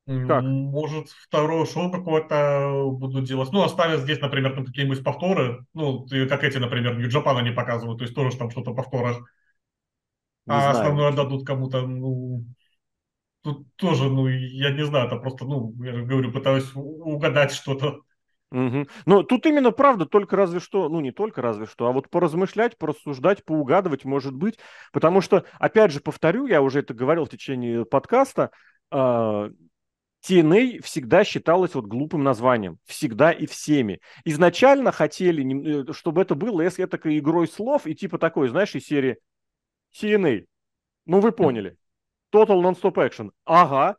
Как? Может, второе шоу какое-то буду делать. Ну, оставят здесь, например, там какие-нибудь повторы. Ну, как эти, например, нью Japan они показывают, то есть тоже там что-то в повторах. Не а знаю. основное отдадут кому-то, ну, тут тоже, ну, я не знаю, это просто, ну, я же говорю, пытаюсь угадать что-то. Угу. Но тут именно правда, только разве что, ну не только разве что, а вот поразмышлять, порассуждать, поугадывать, может быть, потому что, опять же, повторю, я уже это говорил в течение подкаста, э, а, TNA а всегда считалось вот глупым названием, всегда и всеми. Изначально хотели, э, чтобы это было если это игрой слов и типа такой, знаешь, из серии TNA, а». ну вы поняли. Total Non-Stop Action. Ага.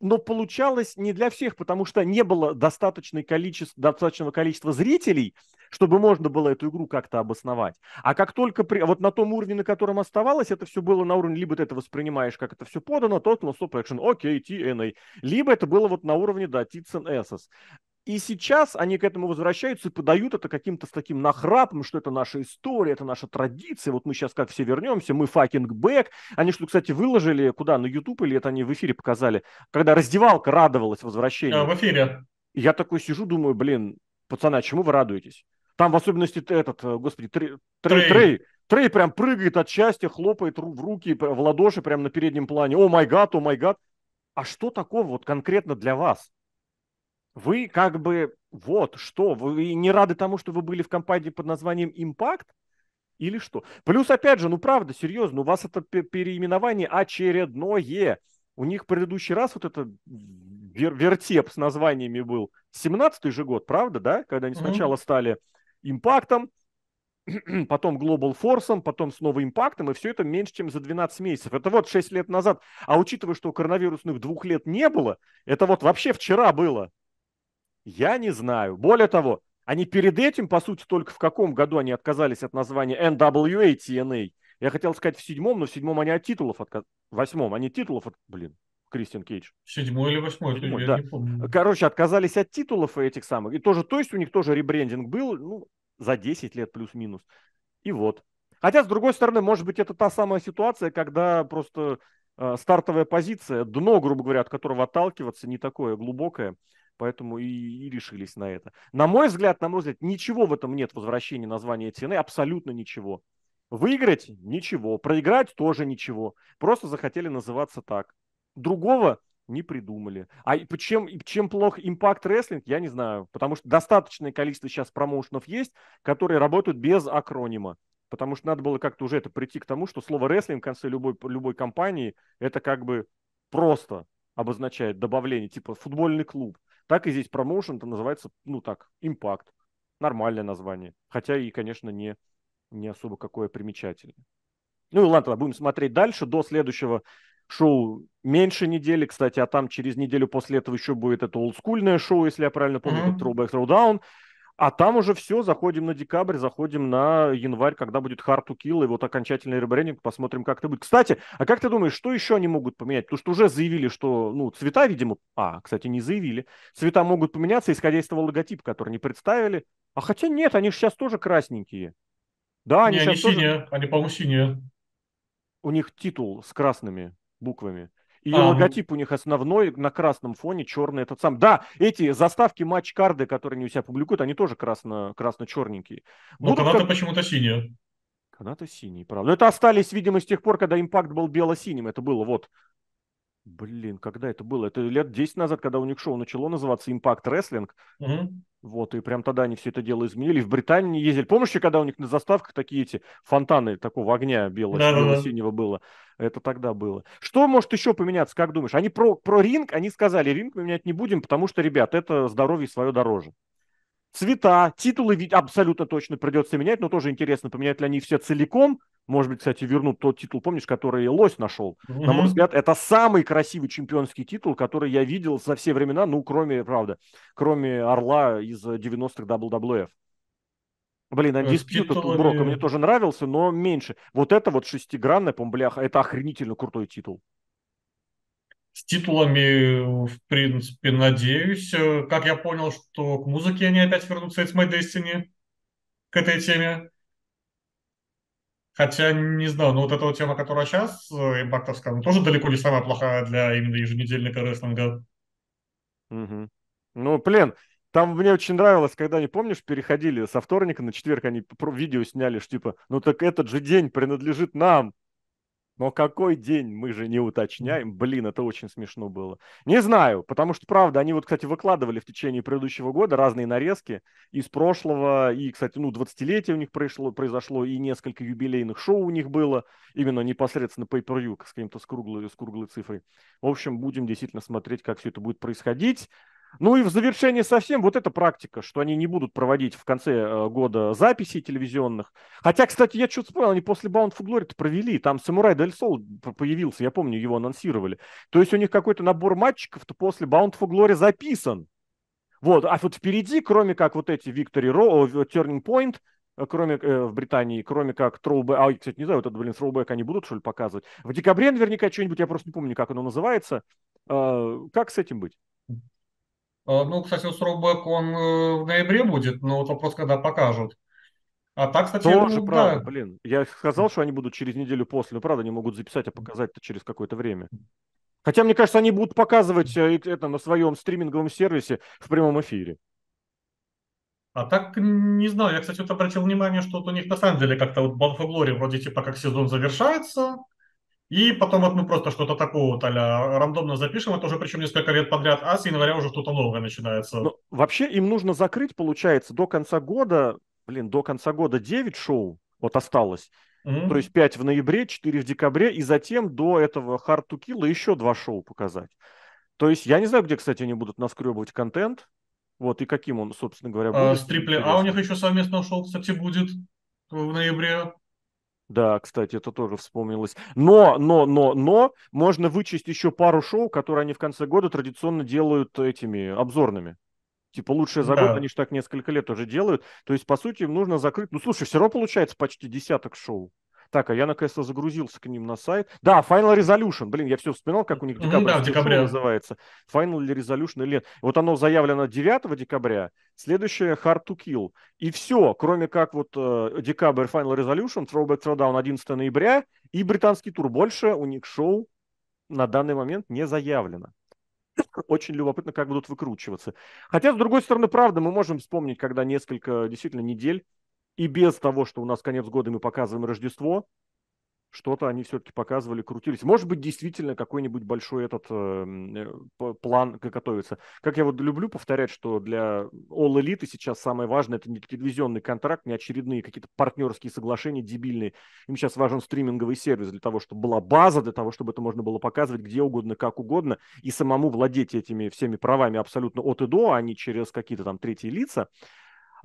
Но получалось не для всех, потому что не было достаточного количества, достаточного количества зрителей, чтобы можно было эту игру как-то обосновать. А как только при... вот на том уровне, на котором оставалось, это все было на уровне, либо ты это воспринимаешь, как это все подано, Total Non-Stop Action, окей, TNA, либо это было вот на уровне, да, Tits and Asses. И сейчас они к этому возвращаются и подают это каким-то с таким нахрапом, что это наша история, это наша традиция, вот мы сейчас как все вернемся, мы fucking back. Они что, кстати, выложили куда, на YouTube или это они в эфире показали, когда раздевалка радовалась возвращению. А, в эфире. Я такой сижу, думаю, блин, пацана, чему вы радуетесь? Там в особенности этот, э, господи, Трей, Трей, Трей, Трей прям прыгает от счастья, хлопает в руки, в ладоши прям на переднем плане. О май гад, о май гад. А что такого вот конкретно для вас? вы как бы вот что, вы не рады тому, что вы были в компании под названием Impact Или что? Плюс, опять же, ну правда, серьезно, у вас это переименование очередное. У них предыдущий раз вот это вер вертеп с названиями был 17-й же год, правда, да? Когда они mm-hmm. сначала стали «Импактом», потом Global Force, потом снова импактом, и все это меньше, чем за 12 месяцев. Это вот 6 лет назад. А учитывая, что коронавирусных двух лет не было, это вот вообще вчера было. Я не знаю. Более того, они перед этим, по сути, только в каком году они отказались от названия NWA TNA. Я хотел сказать в седьмом, но в седьмом они от титулов отказались. В восьмом они титулов от... Блин, Кристиан Кейдж. Седьмой или восьмой, седьмой я да. не помню. Короче, отказались от титулов этих самых. И тоже, то есть у них тоже ребрендинг был, ну, за 10 лет плюс-минус. И вот. Хотя, с другой стороны, может быть, это та самая ситуация, когда просто э, стартовая позиция, дно, грубо говоря, от которого отталкиваться, не такое глубокое поэтому и, и решились на это. На мой взгляд, на мой взгляд, ничего в этом нет возвращения названия цены, абсолютно ничего. Выиграть – ничего, проиграть – тоже ничего. Просто захотели называться так. Другого не придумали. А чем, чем плох импакт рестлинг, я не знаю. Потому что достаточное количество сейчас промоушенов есть, которые работают без акронима. Потому что надо было как-то уже это прийти к тому, что слово рестлинг в конце любой, любой компании – это как бы просто обозначает добавление, типа футбольный клуб, так и здесь промоушен это называется, ну так, импакт. Нормальное название. Хотя и, конечно, не, не особо какое примечательное. Ну и ладно, тогда будем смотреть дальше. До следующего шоу меньше недели, кстати, а там через неделю после этого еще будет это олдскульное шоу, если я правильно помню, mm-hmm. Throwback Throwdown. А там уже все, заходим на декабрь, заходим на январь, когда будет Hard to Kill и вот окончательный ребрендинг, посмотрим, как это будет. Кстати, а как ты думаешь, что еще они могут поменять? Потому что уже заявили, что, ну, цвета, видимо, а, кстати, не заявили. Цвета могут поменяться, исходя из того логотипа, который они представили. А хотя нет, они же сейчас тоже красненькие. Да, они не, сейчас они тоже... синие, они, по-моему, синие. У них титул с красными буквами. Ее а, ну логотип у них основной на красном фоне, черный этот сам. Да, эти заставки матч-карды, которые они у себя публикуют, они тоже красно, красно-черненькие. Но ну, канаты как... почему-то синие. Канаты синие, правда. Но Это остались, видимо, с тех пор, когда импакт был бело-синим. Это было вот Блин, когда это было? Это лет 10 назад, когда у них шоу начало называться Impact Wrestling. Угу. Вот, и прям тогда они все это дело изменили. В Британии ездили. Помнишь, когда у них на заставках такие эти фонтаны такого огня белого, да, да, синего было? Это тогда было. Что может еще поменяться, как думаешь? Они про, про ринг, они сказали, ринг мы менять не будем, потому что, ребят, это здоровье свое дороже. Цвета, титулы ведь абсолютно точно придется менять, но тоже интересно, поменять ли они все целиком. Может быть, кстати, вернут тот титул, помнишь, который Лось нашел. Mm-hmm. На мой взгляд, это самый красивый чемпионский титул, который я видел за все времена, ну, кроме, правда, кроме Орла из 90-х WWF. Блин, а э, Undisputed титулами... Брока мне тоже нравился, но меньше. Вот это вот шестигранная, по-моему, бляха, это охренительно крутой титул с титулами, э, в принципе, надеюсь. Э, как я понял, что к музыке они опять вернутся из My Destiny, к этой теме. Хотя, не знаю, но вот эта вот тема, которая сейчас, э, импактовская, она тоже далеко не самая плохая для именно еженедельника рестлинга. Угу. Ну, блин, там мне очень нравилось, когда, не помнишь, переходили со вторника на четверг, они видео сняли, что типа, ну так этот же день принадлежит нам, но какой день, мы же не уточняем. Блин, это очень смешно было. Не знаю, потому что, правда, они вот, кстати, выкладывали в течение предыдущего года разные нарезки из прошлого. И, кстати, ну, 20-летие у них произошло, произошло, и несколько юбилейных шоу у них было. Именно непосредственно pay per с каким-то с круглой, с круглой цифрой. В общем, будем действительно смотреть, как все это будет происходить. Ну и в завершение совсем вот эта практика, что они не будут проводить в конце э, года записи телевизионных. Хотя, кстати, я что-то вспомнил, они после Bound for Glory провели, там Самурай Дель Сол появился, я помню, его анонсировали. То есть у них какой-то набор матчиков-то после Bound for Glory записан. Вот, а вот впереди, кроме как вот эти Victory Row, Turning Point, э, кроме э, в Британии, кроме как Throwback, а, кстати, не знаю, вот этот, блин, Throwback они будут, что ли, показывать? В декабре наверняка что-нибудь, я просто не помню, как оно называется. Э, как с этим быть? Э, ну, кстати, вот Срубек, он э, в ноябре будет, но вот вопрос, когда покажут. А так, кстати, Тоже, ну, правда, да. блин. Я сказал, что они будут через неделю после, но правда они могут записать, а показать-то через какое-то время. Хотя, мне кажется, они будут показывать э, это на своем стриминговом сервисе в прямом эфире. А так, не знаю. Я, кстати, вот обратил внимание, что вот у них на самом деле как-то вот Bound for Glory вроде типа как сезон завершается, и потом вот мы просто что-то такое вот а рандомно запишем, это уже причем несколько лет подряд, а с января уже что-то новое начинается. Но ну, вообще им нужно закрыть, получается, до конца года, блин, до конца года 9 шоу вот осталось. Mm-hmm. То есть 5 в ноябре, 4 в декабре, и затем до этого Hard to Kill еще два шоу показать. То есть я не знаю, где, кстати, они будут наскребывать контент, вот, и каким он, собственно говоря, а, будет. А, с трипли... а у них еще совместное шоу, кстати, будет в ноябре. Да, кстати, это тоже вспомнилось. Но, но, но, но, можно вычесть еще пару шоу, которые они в конце года традиционно делают этими обзорными. Типа лучшие за да. год, они же так несколько лет уже делают. То есть, по сути, им нужно закрыть. Ну, слушай, все равно получается почти десяток шоу. Так, а я наконец-то загрузился к ним на сайт. Да, Final Resolution. Блин, я все вспоминал, как у них декабрь, да, декабря называется. Final Resolution или нет. Вот оно заявлено 9 декабря. Следующее Hard to Kill. И все, кроме как вот э, декабрь Final Resolution, Throwback Throwdown 11 ноября и британский тур. Больше у них шоу на данный момент не заявлено очень любопытно, как будут выкручиваться. Хотя, с другой стороны, правда, мы можем вспомнить, когда несколько, действительно, недель и без того, что у нас конец года мы показываем Рождество, что-то они все-таки показывали, крутились. Может быть, действительно какой-нибудь большой этот э, э план готовится. Как я вот люблю повторять, что для All Elite сейчас самое важное, это не телевизионный контракт, не очередные какие-то партнерские соглашения дебильные. Им сейчас важен стриминговый сервис для того, чтобы была база, для того, чтобы это можно было показывать где угодно, как угодно, и самому владеть этими всеми правами абсолютно от и до, а не через какие-то там третьи лица.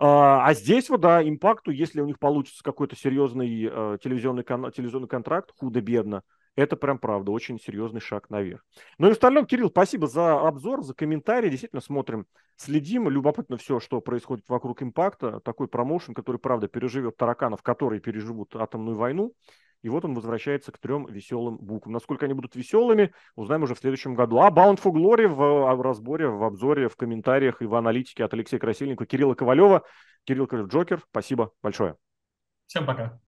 А, а здесь вот, да, импакту, если у них получится какой-то серьезный э, телевизионный, кон- телевизионный контракт, худо-бедно, это прям правда, очень серьезный шаг наверх. Ну и в остальном, Кирилл, спасибо за обзор, за комментарии. Действительно смотрим, следим. Любопытно все, что происходит вокруг импакта. Такой промоушен, который, правда, переживет тараканов, которые переживут атомную войну. И вот он возвращается к трем веселым буквам. Насколько они будут веселыми, узнаем уже в следующем году. А Bound for Glory а, в разборе, в обзоре, в комментариях и в аналитике от Алексея Красильникова, Кирилла Ковалева. Кирилл Ковалев, Джокер, спасибо большое. Всем пока.